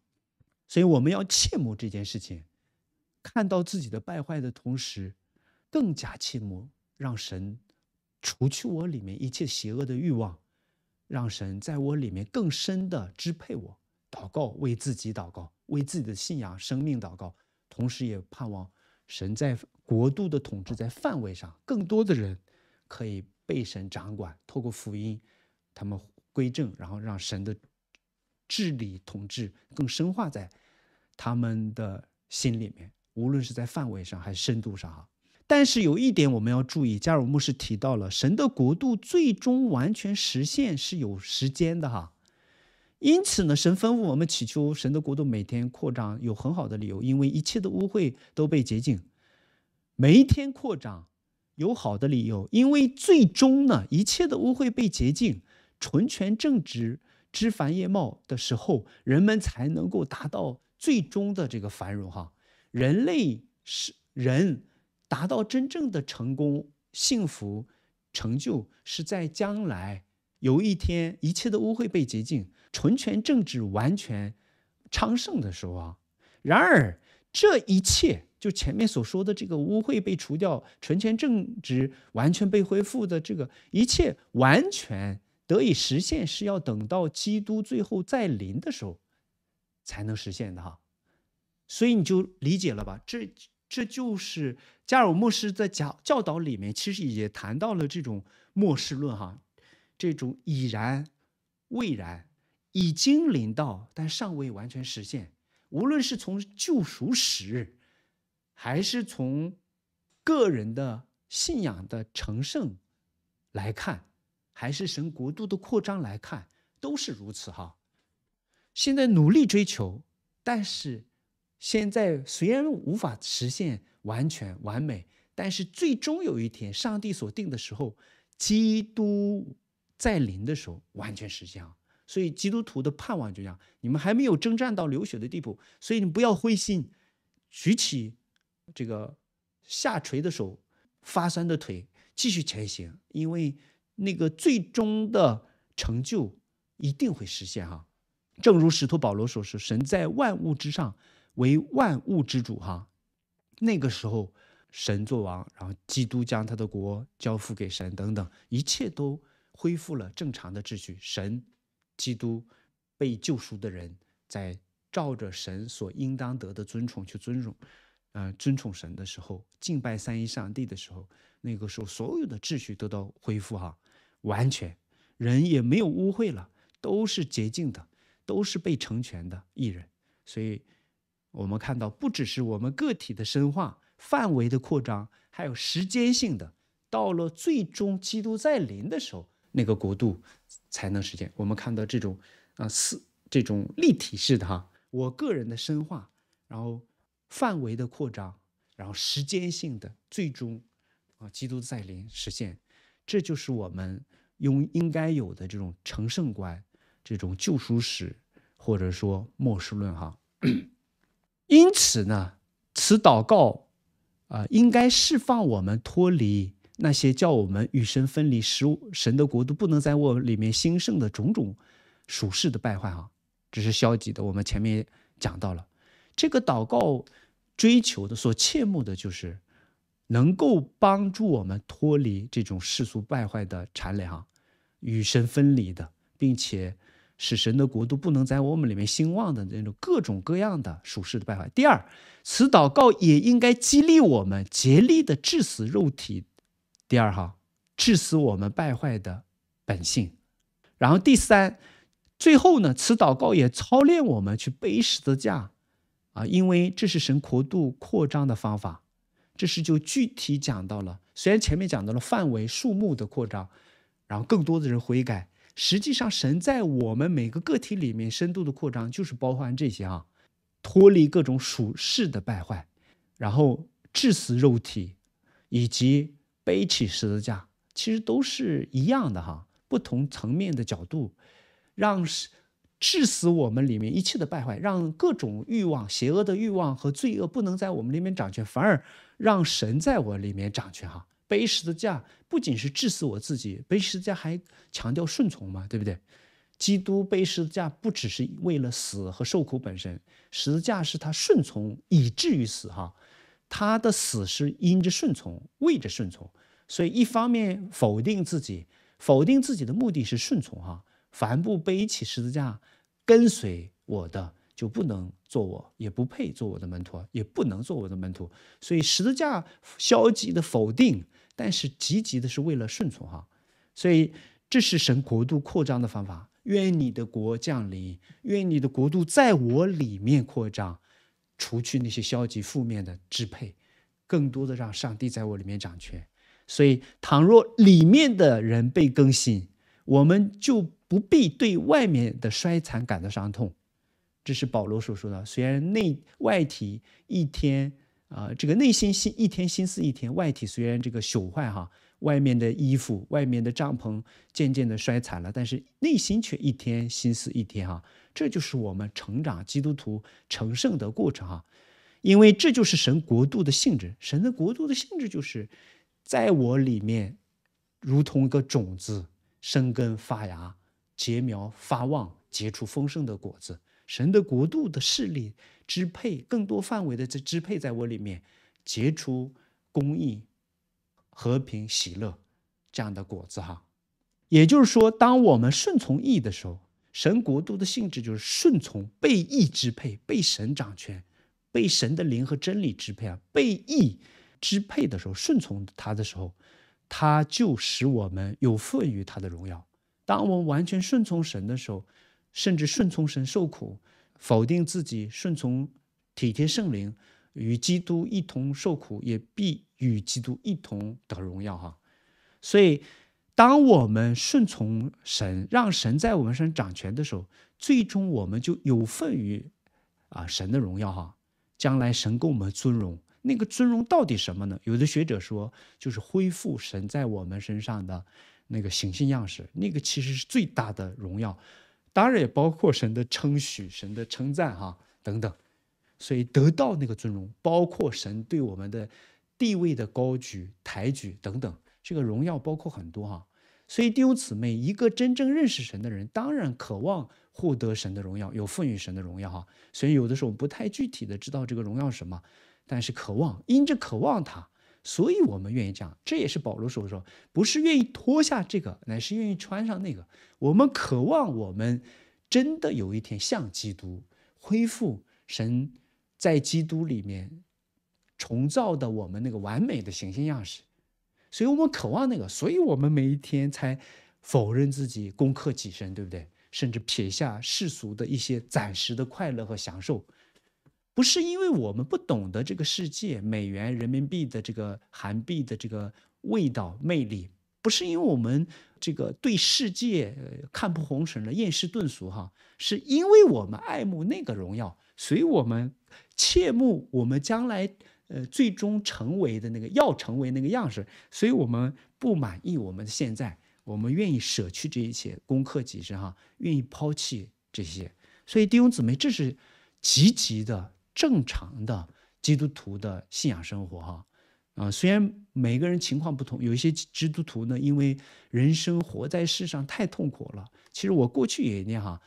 所以我们要切莫这件事情。看到自己的败坏的同时，更加切莫让神除去我里面一切邪恶的欲望，让神在我里面更深的支配我。祷告为自己祷告，为自己的信仰、生命祷告，同时也盼望神在国度的统治，在范围上更多的人可以被神掌管，透过福音。他们归正，然后让神的治理统治更深化在他们的心里面，无论是在范围上还是深度上哈。但是有一点我们要注意，加尔姆牧师提到了神的国度最终完全实现是有时间的哈。因此呢，神吩咐我们祈求神的国度每天扩张，有很好的理由，因为一切的污秽都被洁净，每一天扩张有好的理由，因为最终呢，一切的污秽被洁净。纯全正直枝繁叶茂的时候，人们才能够达到最终的这个繁荣哈。人类是人达到真正的成功、幸福、成就，是在将来有一天一切的污秽被洁净、纯全正直完全昌盛的时候啊。然而，这一切就前面所说的这个污秽被除掉、纯全正直完全被恢复的这个一切完全。得以实现是要等到基督最后再临的时候才能实现的哈，所以你就理解了吧？这这就是加尔默士在教教导里面其实也谈到了这种末世论哈，这种已然未然，已经临到但尚未完全实现。无论是从救赎史，还是从个人的信仰的成圣来看。还是神国度的扩张来看，都是如此哈。现在努力追求，但是现在虽然无法实现完全完美，但是最终有一天，上帝所定的时候，基督在临的时候，完全实现了。所以基督徒的盼望就这样：你们还没有征战到流血的地步，所以你不要灰心，举起这个下垂的手、发酸的腿，继续前行，因为。那个最终的成就一定会实现哈，正如使徒保罗所说：“神在万物之上，为万物之主哈。”那个时候，神作王，然后基督将他的国交付给神，等等，一切都恢复了正常的秩序。神、基督、被救赎的人，在照着神所应当得的尊崇去尊重，呃，尊崇神的时候，敬拜三一上帝的时候，那个时候所有的秩序得到恢复哈。完全，人也没有污秽了，都是洁净的，都是被成全的艺人。所以，我们看到不只是我们个体的深化、范围的扩张，还有时间性的，到了最终基督再临的时候，那个国度才能实现。我们看到这种啊四这种立体式的哈，我个人的深化，然后范围的扩张，然后时间性的最终啊基督再临实现。这就是我们应应该有的这种成圣观，这种救赎史，或者说末世论哈。因此呢，此祷告啊，应该释放我们脱离那些叫我们与神分离、使神的国度不能在我里面兴盛的种种属世的败坏啊，只是消极的。我们前面讲到了，这个祷告追求的、所切慕的，就是。能够帮助我们脱离这种世俗败坏的产累哈，与神分离的，并且使神的国度不能在我们里面兴旺的那种各种各样的属世的败坏。第二，此祷告也应该激励我们竭力的致死肉体。第二哈，致死我们败坏的本性。然后第三，最后呢，此祷告也操练我们去背十字架啊，因为这是神国度扩张的方法。这是就具体讲到了，虽然前面讲到了范围、数目的扩张，然后更多的人悔改，实际上神在我们每个个体里面深度的扩张，就是包含这些啊，脱离各种属世的败坏，然后致死肉体，以及背起十字架，其实都是一样的哈，不同层面的角度，让是。致死我们里面一切的败坏，让各种欲望、邪恶的欲望和罪恶不能在我们里面掌权，反而让神在我里面掌权。哈，背十字架不仅是致死我自己，背十字架还强调顺从嘛，对不对？基督背十字架不只是为了死和受苦本身，十字架是他顺从以至于死。哈，他的死是因着顺从，为着顺从，所以一方面否定自己，否定自己的目的是顺从。哈。凡不背起十字架跟随我的，就不能做我，也不配做我的门徒，也不能做我的门徒。所以十字架消极的否定，但是积极的是为了顺从哈。所以这是神国度扩张的方法。愿你的国降临，愿你的国度在我里面扩张，除去那些消极负面的支配，更多的让上帝在我里面掌权。所以倘若里面的人被更新，我们就。不必对外面的衰残感到伤痛，这是保罗所说的。虽然内外体一天啊，这个内心心一天心思一天，外体虽然这个朽坏哈，外面的衣服、外面的帐篷渐渐的衰残了，但是内心却一天心思一天哈，这就是我们成长基督徒成圣的过程哈。因为这就是神国度的性质，神的国度的性质就是在我里面，如同一个种子生根发芽。结苗发旺，结出丰盛的果子。神的国度的势力支配更多范围的这支配，在我里面结出公义、和平、喜乐这样的果子。哈，也就是说，当我们顺从义的时候，神国度的性质就是顺从被义支配，被神掌权，被神的灵和真理支配啊。被义支配的时候，顺从他的时候，他就使我们有赋于他的荣耀。当我们完全顺从神的时候，甚至顺从神受苦，否定自己，顺从体贴圣灵，与基督一同受苦，也必与基督一同得荣耀哈。所以，当我们顺从神，让神在我们身上掌权的时候，最终我们就有份于啊神的荣耀哈。将来神给我们尊荣，那个尊荣到底什么呢？有的学者说，就是恢复神在我们身上的。那个行性样式，那个其实是最大的荣耀，当然也包括神的称许、神的称赞哈等等，所以得到那个尊荣，包括神对我们的地位的高举、抬举等等，这个荣耀包括很多哈。所以弟兄姊妹，一个真正认识神的人，当然渴望获得神的荣耀，有赋予神的荣耀哈。所以有的时候我们不太具体的知道这个荣耀什么，但是渴望，因着渴望他。所以，我们愿意这样。这也是保罗所说，不是愿意脱下这个，乃是愿意穿上那个。我们渴望我们真的有一天像基督，恢复神在基督里面重造的我们那个完美的形象样式。所以我们渴望那个，所以我们每一天才否认自己，攻克己身，对不对？甚至撇下世俗的一些暂时的快乐和享受。不是因为我们不懂得这个世界，美元、人民币的这个韩币的这个味道、魅力，不是因为我们这个对世界看破红尘了、厌世顿俗哈，是因为我们爱慕那个荣耀，所以我们切慕我们将来呃最终成为的那个要成为那个样式，所以我们不满意我们现在，我们愿意舍去这一切，功课、知身哈，愿意抛弃这些，所以弟兄姊妹这是积极的。正常的基督徒的信仰生活，哈，啊，虽然每个人情况不同，有一些基督徒呢，因为人生活在世上太痛苦了。其实我过去也那样，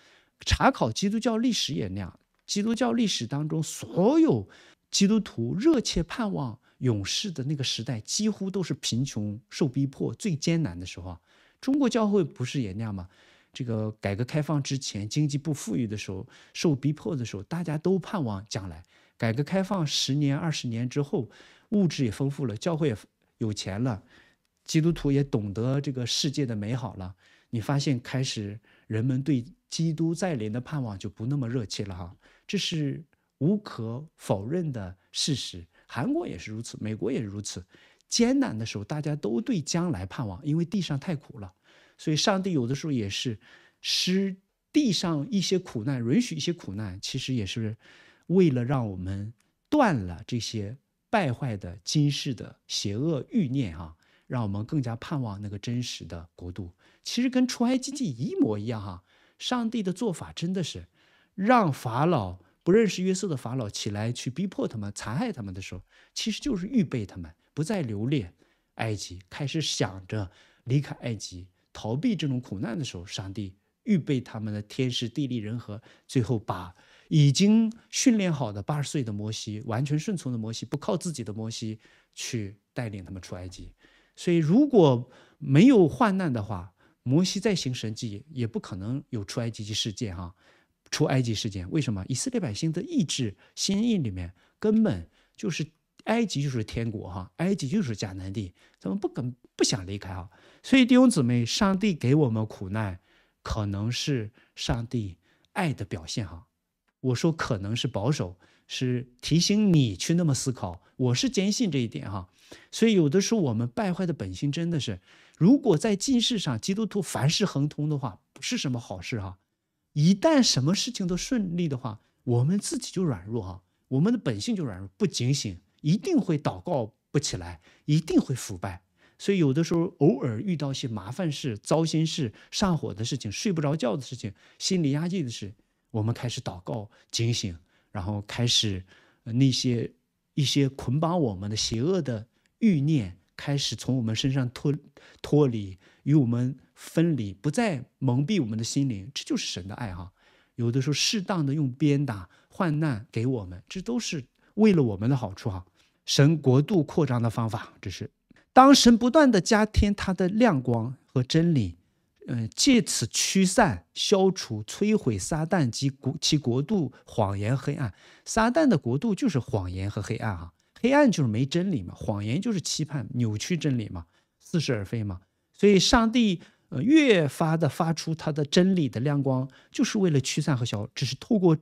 查考基督教历史也那样。基督教历史当中，所有基督徒热切盼望永世的那个时代，几乎都是贫穷、受逼迫、最艰难的时候啊。中国教会不是也那样吗？这个改革开放之前，经济不富裕的时候，受逼迫的时候，大家都盼望将来。改革开放十年、二十年之后，物质也丰富了，教会也有钱了，基督徒也懂得这个世界的美好了。你发现开始人们对基督再临的盼望就不那么热切了哈，这是无可否认的事实。韩国也是如此，美国也是如此。艰难的时候，大家都对将来盼望，因为地上太苦了。所以，上帝有的时候也是施地上一些苦难，允许一些苦难，其实也是为了让我们断了这些败坏的今世的邪恶欲念啊，让我们更加盼望那个真实的国度。其实跟出埃及记一模一样哈，上帝的做法真的是让法老不认识约瑟的法老起来去逼迫他们、残害他们的时候，其实就是预备他们不再留恋埃及，开始想着离开埃及。逃避这种苦难的时候，上帝预备他们的天时地利人和，最后把已经训练好的八十岁的摩西，完全顺从的摩西，不靠自己的摩西去带领他们出埃及。所以，如果没有患难的话，摩西再行神迹也不可能有出埃及记事件哈。出埃及事件为什么？以色列百姓的意志心意里面根本就是埃及就是天国哈，埃及就是迦南地，他们不敢不想离开哈。所以弟兄姊妹，上帝给我们苦难，可能是上帝爱的表现哈。我说可能是保守，是提醒你去那么思考。我是坚信这一点哈。所以有的时候我们败坏的本性真的是，如果在近视上基督徒凡事亨通的话，不是什么好事哈。一旦什么事情都顺利的话，我们自己就软弱哈，我们的本性就软弱，不警醒，一定会祷告不起来，一定会腐败。所以有的时候偶尔遇到些麻烦事、糟心事、上火的事情、睡不着觉的事情、心理压抑的事，我们开始祷告、警醒，然后开始那些一些捆绑我们的邪恶的欲念开始从我们身上脱脱离、与我们分离，不再蒙蔽我们的心灵。这就是神的爱哈。有的时候适当的用鞭打、患难给我们，这都是为了我们的好处哈。神国度扩张的方法，这是。当神不断的加添他的亮光和真理，呃，借此驱散、消除、摧毁撒旦及国其国度谎言、黑暗。撒旦的国度就是谎言和黑暗哈，黑暗就是没真理嘛，谎言就是期盼扭曲真理嘛，似是而非嘛。所以，上帝呃越发的发出他的真理的亮光，就是为了驱散和消，只是透过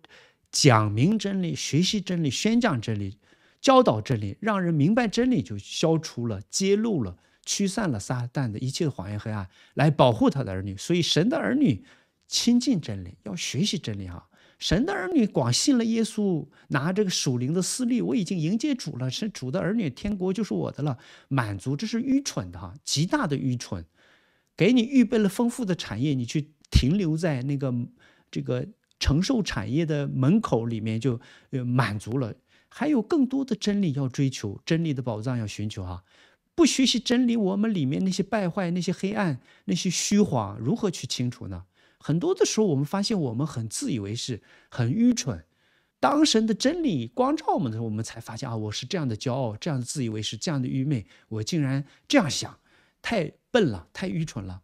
讲明真理、学习真理、宣讲真理。教导真理，让人明白真理，就消除了、揭露了、驱散了撒旦的一切谎言、黑暗，来保护他的儿女。所以，神的儿女亲近真理，要学习真理啊！神的儿女光信了耶稣，拿这个属灵的私利，我已经迎接主了，是主的儿女，天国就是我的了，满足，这是愚蠢的哈，极大的愚蠢！给你预备了丰富的产业，你去停留在那个这个承受产业的门口里面，就呃满足了。还有更多的真理要追求，真理的宝藏要寻求哈。不学习真理，我们里面那些败坏、那些黑暗、那些虚谎，如何去清除呢？很多的时候，我们发现我们很自以为是，很愚蠢。当神的真理光照我们的时候，我们才发现啊，我是这样的骄傲，这样的自以为是，这样的愚昧，我竟然这样想，太笨了，太愚蠢了。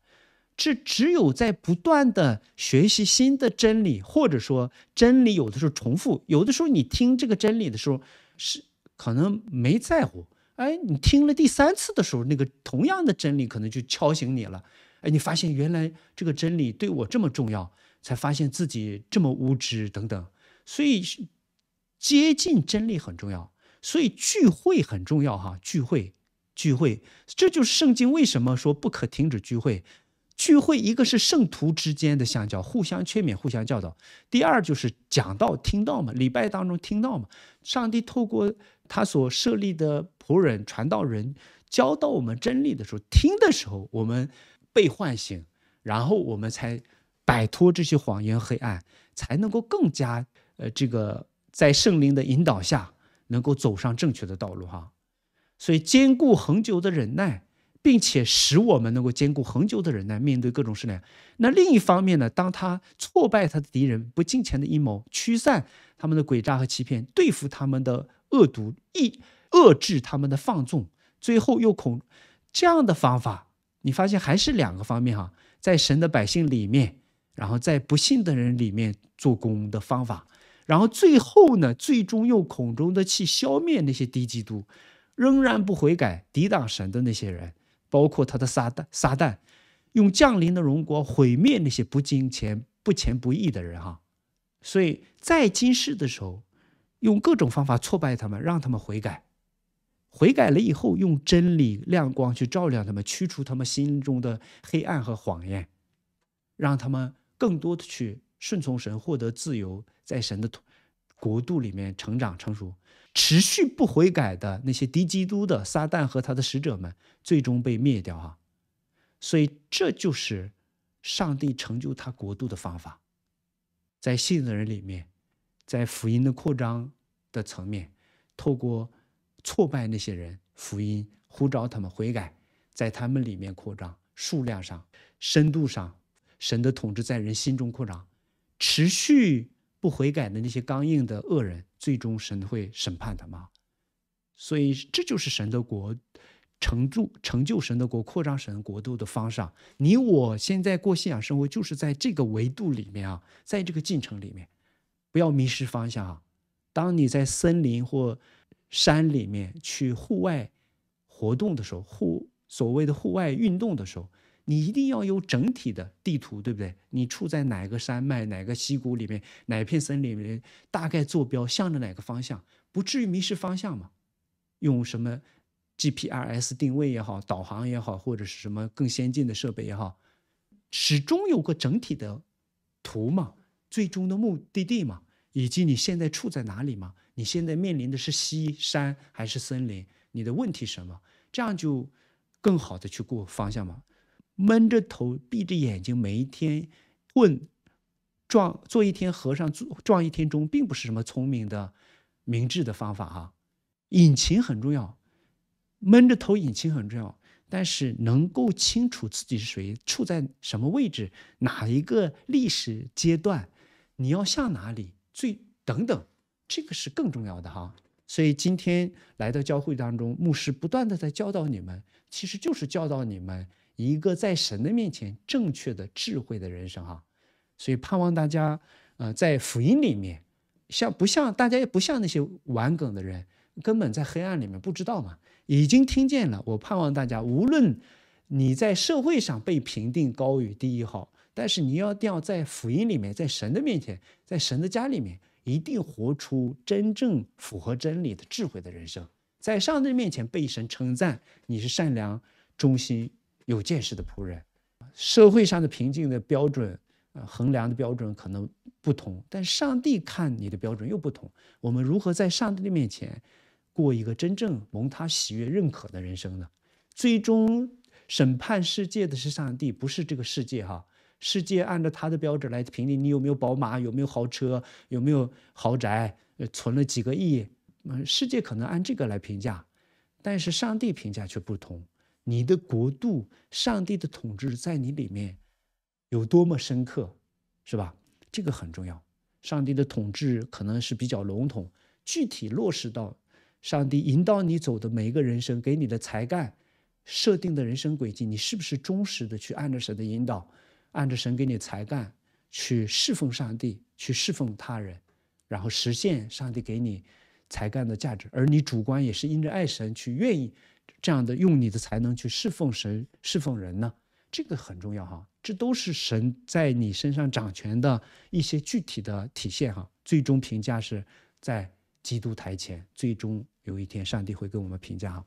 这只有在不断的学习新的真理，或者说真理有的时候重复，有的时候你听这个真理的时候是可能没在乎，哎，你听了第三次的时候，那个同样的真理可能就敲醒你了，哎，你发现原来这个真理对我这么重要，才发现自己这么无知等等，所以接近真理很重要，所以聚会很重要哈，聚会聚会，这就是圣经为什么说不可停止聚会。聚会，一个是圣徒之间的相交，互相劝勉，互相教导；第二就是讲道、听到嘛，礼拜当中听到嘛。上帝透过他所设立的仆人、传道人，教到我们真理的时候，听的时候，我们被唤醒，然后我们才摆脱这些谎言、黑暗，才能够更加呃这个在圣灵的引导下，能够走上正确的道路哈。所以，坚固恒久的忍耐。并且使我们能够坚固恒久的人呢，面对各种试炼。那另一方面呢，当他挫败他的敌人，不敬虔的阴谋，驱散他们的诡诈和欺骗，对付他们的恶毒，抑遏制他们的放纵，最后又恐这样的方法，你发现还是两个方面哈，在神的百姓里面，然后在不幸的人里面做工的方法，然后最后呢，最终用恐中的气消灭那些低基督，仍然不悔改抵挡神的那些人。包括他的撒旦，撒旦用降临的荣光毁灭那些不金钱、不钱、不义的人哈，所以在今世的时候，用各种方法挫败他们，让他们悔改。悔改了以后，用真理亮光去照亮他们，驱除他们心中的黑暗和谎言，让他们更多的去顺从神，获得自由，在神的国度里面成长成熟。持续不悔改的那些敌基督的撒旦和他的使者们，最终被灭掉哈！所以这就是上帝成就他国度的方法，在信的人里面，在福音的扩张的层面，透过挫败那些人，福音呼召他们悔改，在他们里面扩张数量上、深度上，神的统治在人心中扩张，持续。不悔改的那些刚硬的恶人，最终神会审判他吗？所以这就是神的国，成就成就神的国，扩张神国度的方式。你我现在过信仰生活，就是在这个维度里面啊，在这个进程里面，不要迷失方向啊。当你在森林或山里面去户外活动的时候，户所谓的户外运动的时候。你一定要有整体的地图，对不对？你处在哪个山脉、哪个溪谷里面、哪片森林里，面，大概坐标，向着哪个方向，不至于迷失方向嘛？用什么 GPRS 定位也好，导航也好，或者是什么更先进的设备也好，始终有个整体的图嘛？最终的目的地嘛？以及你现在处在哪里嘛？你现在面临的是溪、山还是森林？你的问题什么？这样就更好的去过方向嘛？闷着头闭着眼睛每一天，混，撞做一天和尚撞一天钟，并不是什么聪明的、明智的方法哈。引擎很重要，闷着头引擎很重要，但是能够清楚自己是谁，处在什么位置，哪一个历史阶段，你要向哪里最等等，这个是更重要的哈。所以今天来到教会当中，牧师不断的在教导你们，其实就是教导你们。一个在神的面前正确的智慧的人生哈，所以盼望大家，呃，在福音里面，像不像大家也不像那些玩梗的人，根本在黑暗里面不知道嘛，已经听见了。我盼望大家，无论你在社会上被评定高于第一好，但是你要掉在福音里面，在神的面前，在神的家里面，一定活出真正符合真理的智慧的人生，在上帝面前被神称赞，你是善良、忠心。有见识的仆人，社会上的评定的标准，呃，衡量的标准可能不同，但上帝看你的标准又不同。我们如何在上帝的面前，过一个真正蒙他喜悦、认可的人生呢？最终审判世界的是上帝，不是这个世界哈。世界按照他的标准来评定你有没有宝马，有没有豪车，有没有豪宅，存了几个亿，嗯，世界可能按这个来评价，但是上帝评价却不同。你的国度，上帝的统治在你里面有多么深刻，是吧？这个很重要。上帝的统治可能是比较笼统，具体落实到上帝引导你走的每一个人生，给你的才干，设定的人生轨迹，你是不是忠实的去按着神的引导，按着神给你才干去侍奉上帝，去侍奉他人，然后实现上帝给你才干的价值，而你主观也是因着爱神去愿意。这样的，用你的才能去侍奉神、侍奉人呢，这个很重要哈。这都是神在你身上掌权的一些具体的体现哈。最终评价是在基督台前，最终有一天上帝会给我们评价哈。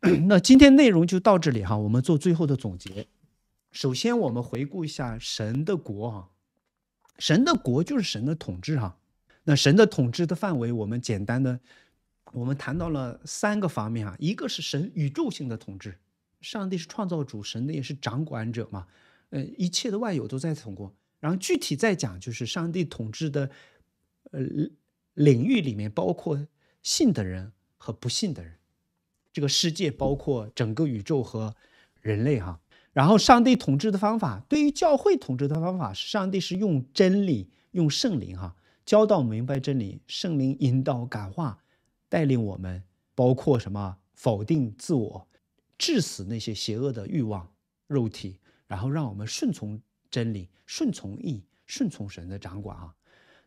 那今天内容就到这里哈，我们做最后的总结。首先，我们回顾一下神的国哈，神的国就是神的统治哈。那神的统治的范围，我们简单的。我们谈到了三个方面啊，一个是神宇宙性的统治，上帝是创造主，神的也是掌管者嘛，呃，一切的万有都在通过。然后具体再讲，就是上帝统治的呃领域里面包括信的人和不信的人，这个世界包括整个宇宙和人类哈。然后上帝统治的方法，对于教会统治的方法，上帝是用真理，用圣灵哈，教导明白真理，圣灵引导感化。带领我们，包括什么？否定自我，致死那些邪恶的欲望、肉体，然后让我们顺从真理、顺从义、顺从神的掌管啊！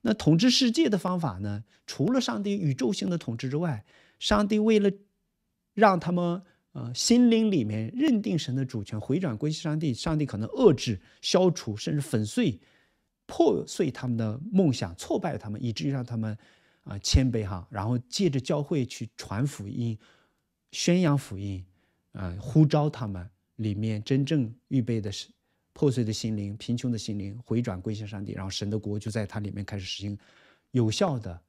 那统治世界的方法呢？除了上帝宇宙性的统治之外，上帝为了让他们呃心灵里面认定神的主权，回转归上帝，上帝可能遏制、消除，甚至粉碎、破碎他们的梦想，挫败他们，以至于让他们。啊，谦卑哈，然后借着教会去传福音，宣扬福音，啊，呼召他们里面真正预备的是破碎的心灵、贫穷的心灵，回转归向上帝，然后神的国就在它里面开始实行有效的、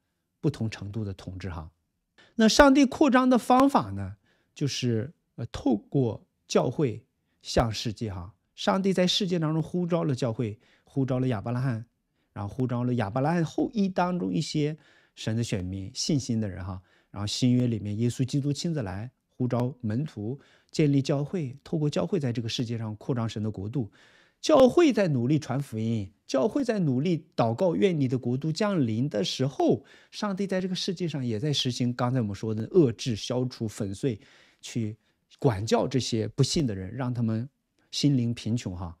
不同程度的统治哈。那上帝扩张的方法呢，就是呃，透过教会向世界哈，上帝在世界当中呼召了教会，呼召了亚伯拉罕，然后呼召了亚伯拉罕后裔当中一些。神的选民，信心的人哈，然后新约里面，耶稣基督亲自来呼召门徒，建立教会，透过教会在这个世界上扩张神的国度。教会在努力传福音，教会在努力祷告，愿你的国度降临的时候，上帝在这个世界上也在实行刚才我们说的遏制、消除、粉碎，去管教这些不信的人，让他们心灵贫穷哈，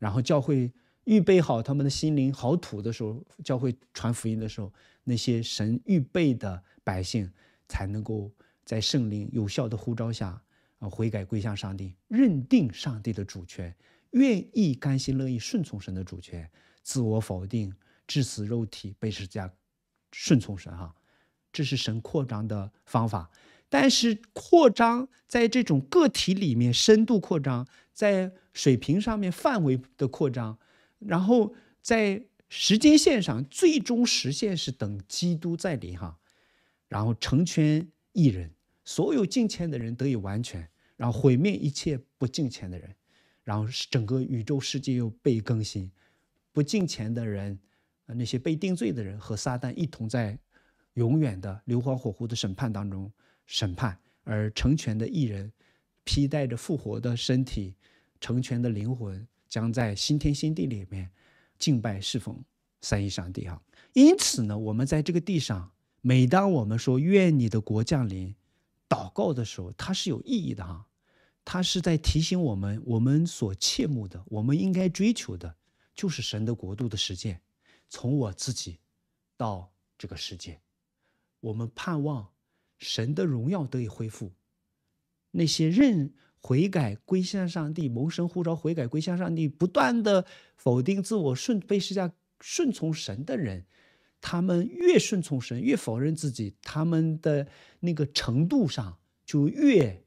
然后教会。预备好他们的心灵好土的时候，教会传福音的时候，那些神预备的百姓才能够在圣灵有效的呼召下，啊悔改归向上帝，认定上帝的主权，愿意甘心乐意顺从神的主权，自我否定，致死肉体，被施加顺从神。哈，这是神扩张的方法。但是扩张在这种个体里面深度扩张，在水平上面范围的扩张。然后在时间线上，最终实现是等基督再临哈，然后成全一人，所有敬虔的人得以完全，然后毁灭一切不敬虔的人，然后整个宇宙世界又被更新，不敬虔的人，那些被定罪的人和撒旦一同在永远的硫磺火湖的审判当中审判，而成全的艺人披戴着复活的身体，成全的灵魂。将在新天新地里面敬拜侍奉三一上帝啊！因此呢，我们在这个地上，每当我们说“愿你的国降临”祷告的时候，它是有意义的哈，它是在提醒我们，我们所切慕的，我们应该追求的，就是神的国度的实践，从我自己到这个世界，我们盼望神的荣耀得以恢复。那些认。悔改归向上帝，蒙神呼召悔改归向上帝，不断的否定自我，顺被施加顺从神的人，他们越顺从神，越否认自己，他们的那个程度上就越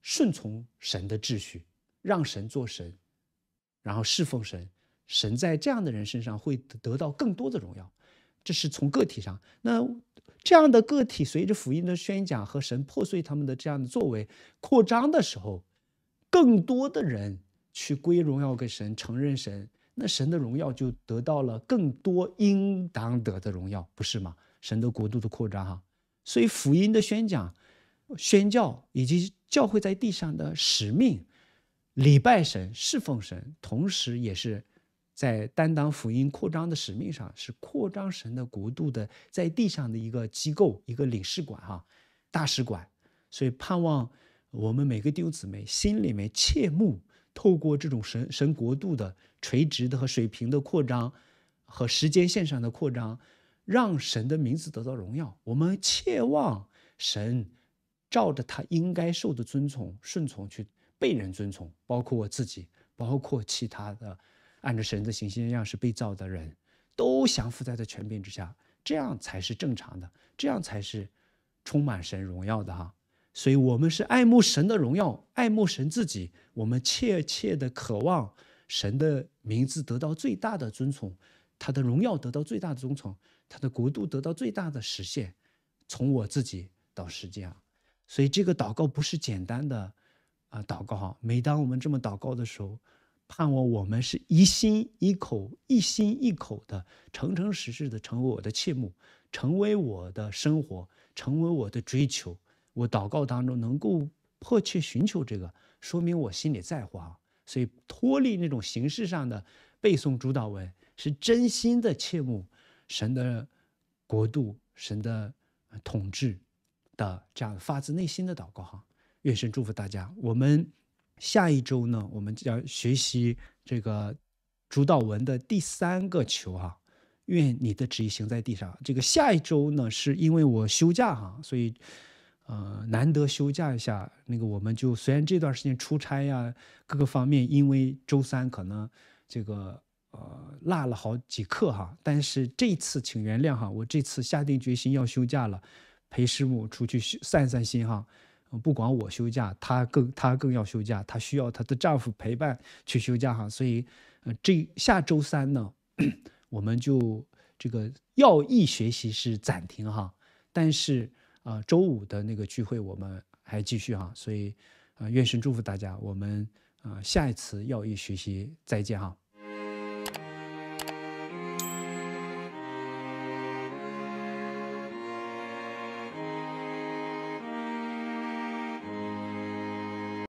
顺从神的秩序，让神做神，然后侍奉神，神在这样的人身上会得到更多的荣耀，这是从个体上那。这样的个体随着福音的宣讲和神破碎他们的这样的作为扩张的时候，更多的人去归荣耀给神，承认神，那神的荣耀就得到了更多应当得的荣耀，不是吗？神的国度的扩张，哈，所以福音的宣讲、宣教以及教会在地上的使命，礼拜神、侍奉神，同时也是。在担当福音扩张的使命上，是扩张神的国度的在地上的一个机构，一个领事馆哈，大使馆。所以盼望我们每个弟兄姊妹心里面切慕，透过这种神神国度的垂直的和水平的扩张，和时间线上的扩张，让神的名字得到荣耀。我们切望神照着他应该受的尊崇、顺从去被人尊崇，包括我自己，包括其他的。按照神的形像样式被造的人，都降服在的权柄之下，这样才是正常的，这样才是充满神荣耀的哈。所以，我们是爱慕神的荣耀，爱慕神自己，我们切切的渴望神的名字得到最大的尊崇，他的荣耀得到最大的尊崇，他的国度得到最大的实现，从我自己到世界。所以，这个祷告不是简单的啊祷告哈。每当我们这么祷告的时候。盼望我们是一心一口、一心一口的，诚诚实实的成为我的切木，成为我的生活，成为我的追求。我祷告当中能够迫切寻求这个，说明我心里在乎啊。所以脱离那种形式上的背诵主导文，是真心的切木神的国度、神的统治的这样发自内心的祷告哈。愿神祝福大家，我们。下一周呢，我们将学习这个主导文的第三个球哈，愿你的旨意行在地上。这个下一周呢，是因为我休假哈，所以呃难得休假一下。那个我们就虽然这段时间出差呀，各个方面，因为周三可能这个呃落了好几课哈，但是这次请原谅哈，我这次下定决心要休假了，陪师母出去散散心哈。不管我休假，她更她更要休假，她需要她的丈夫陪伴去休假哈。所以，呃，这下周三呢，我们就这个要义学习是暂停哈。但是，呃，周五的那个聚会我们还继续哈。所以，呃，愿神祝福大家，我们啊下一次要义学习再见哈。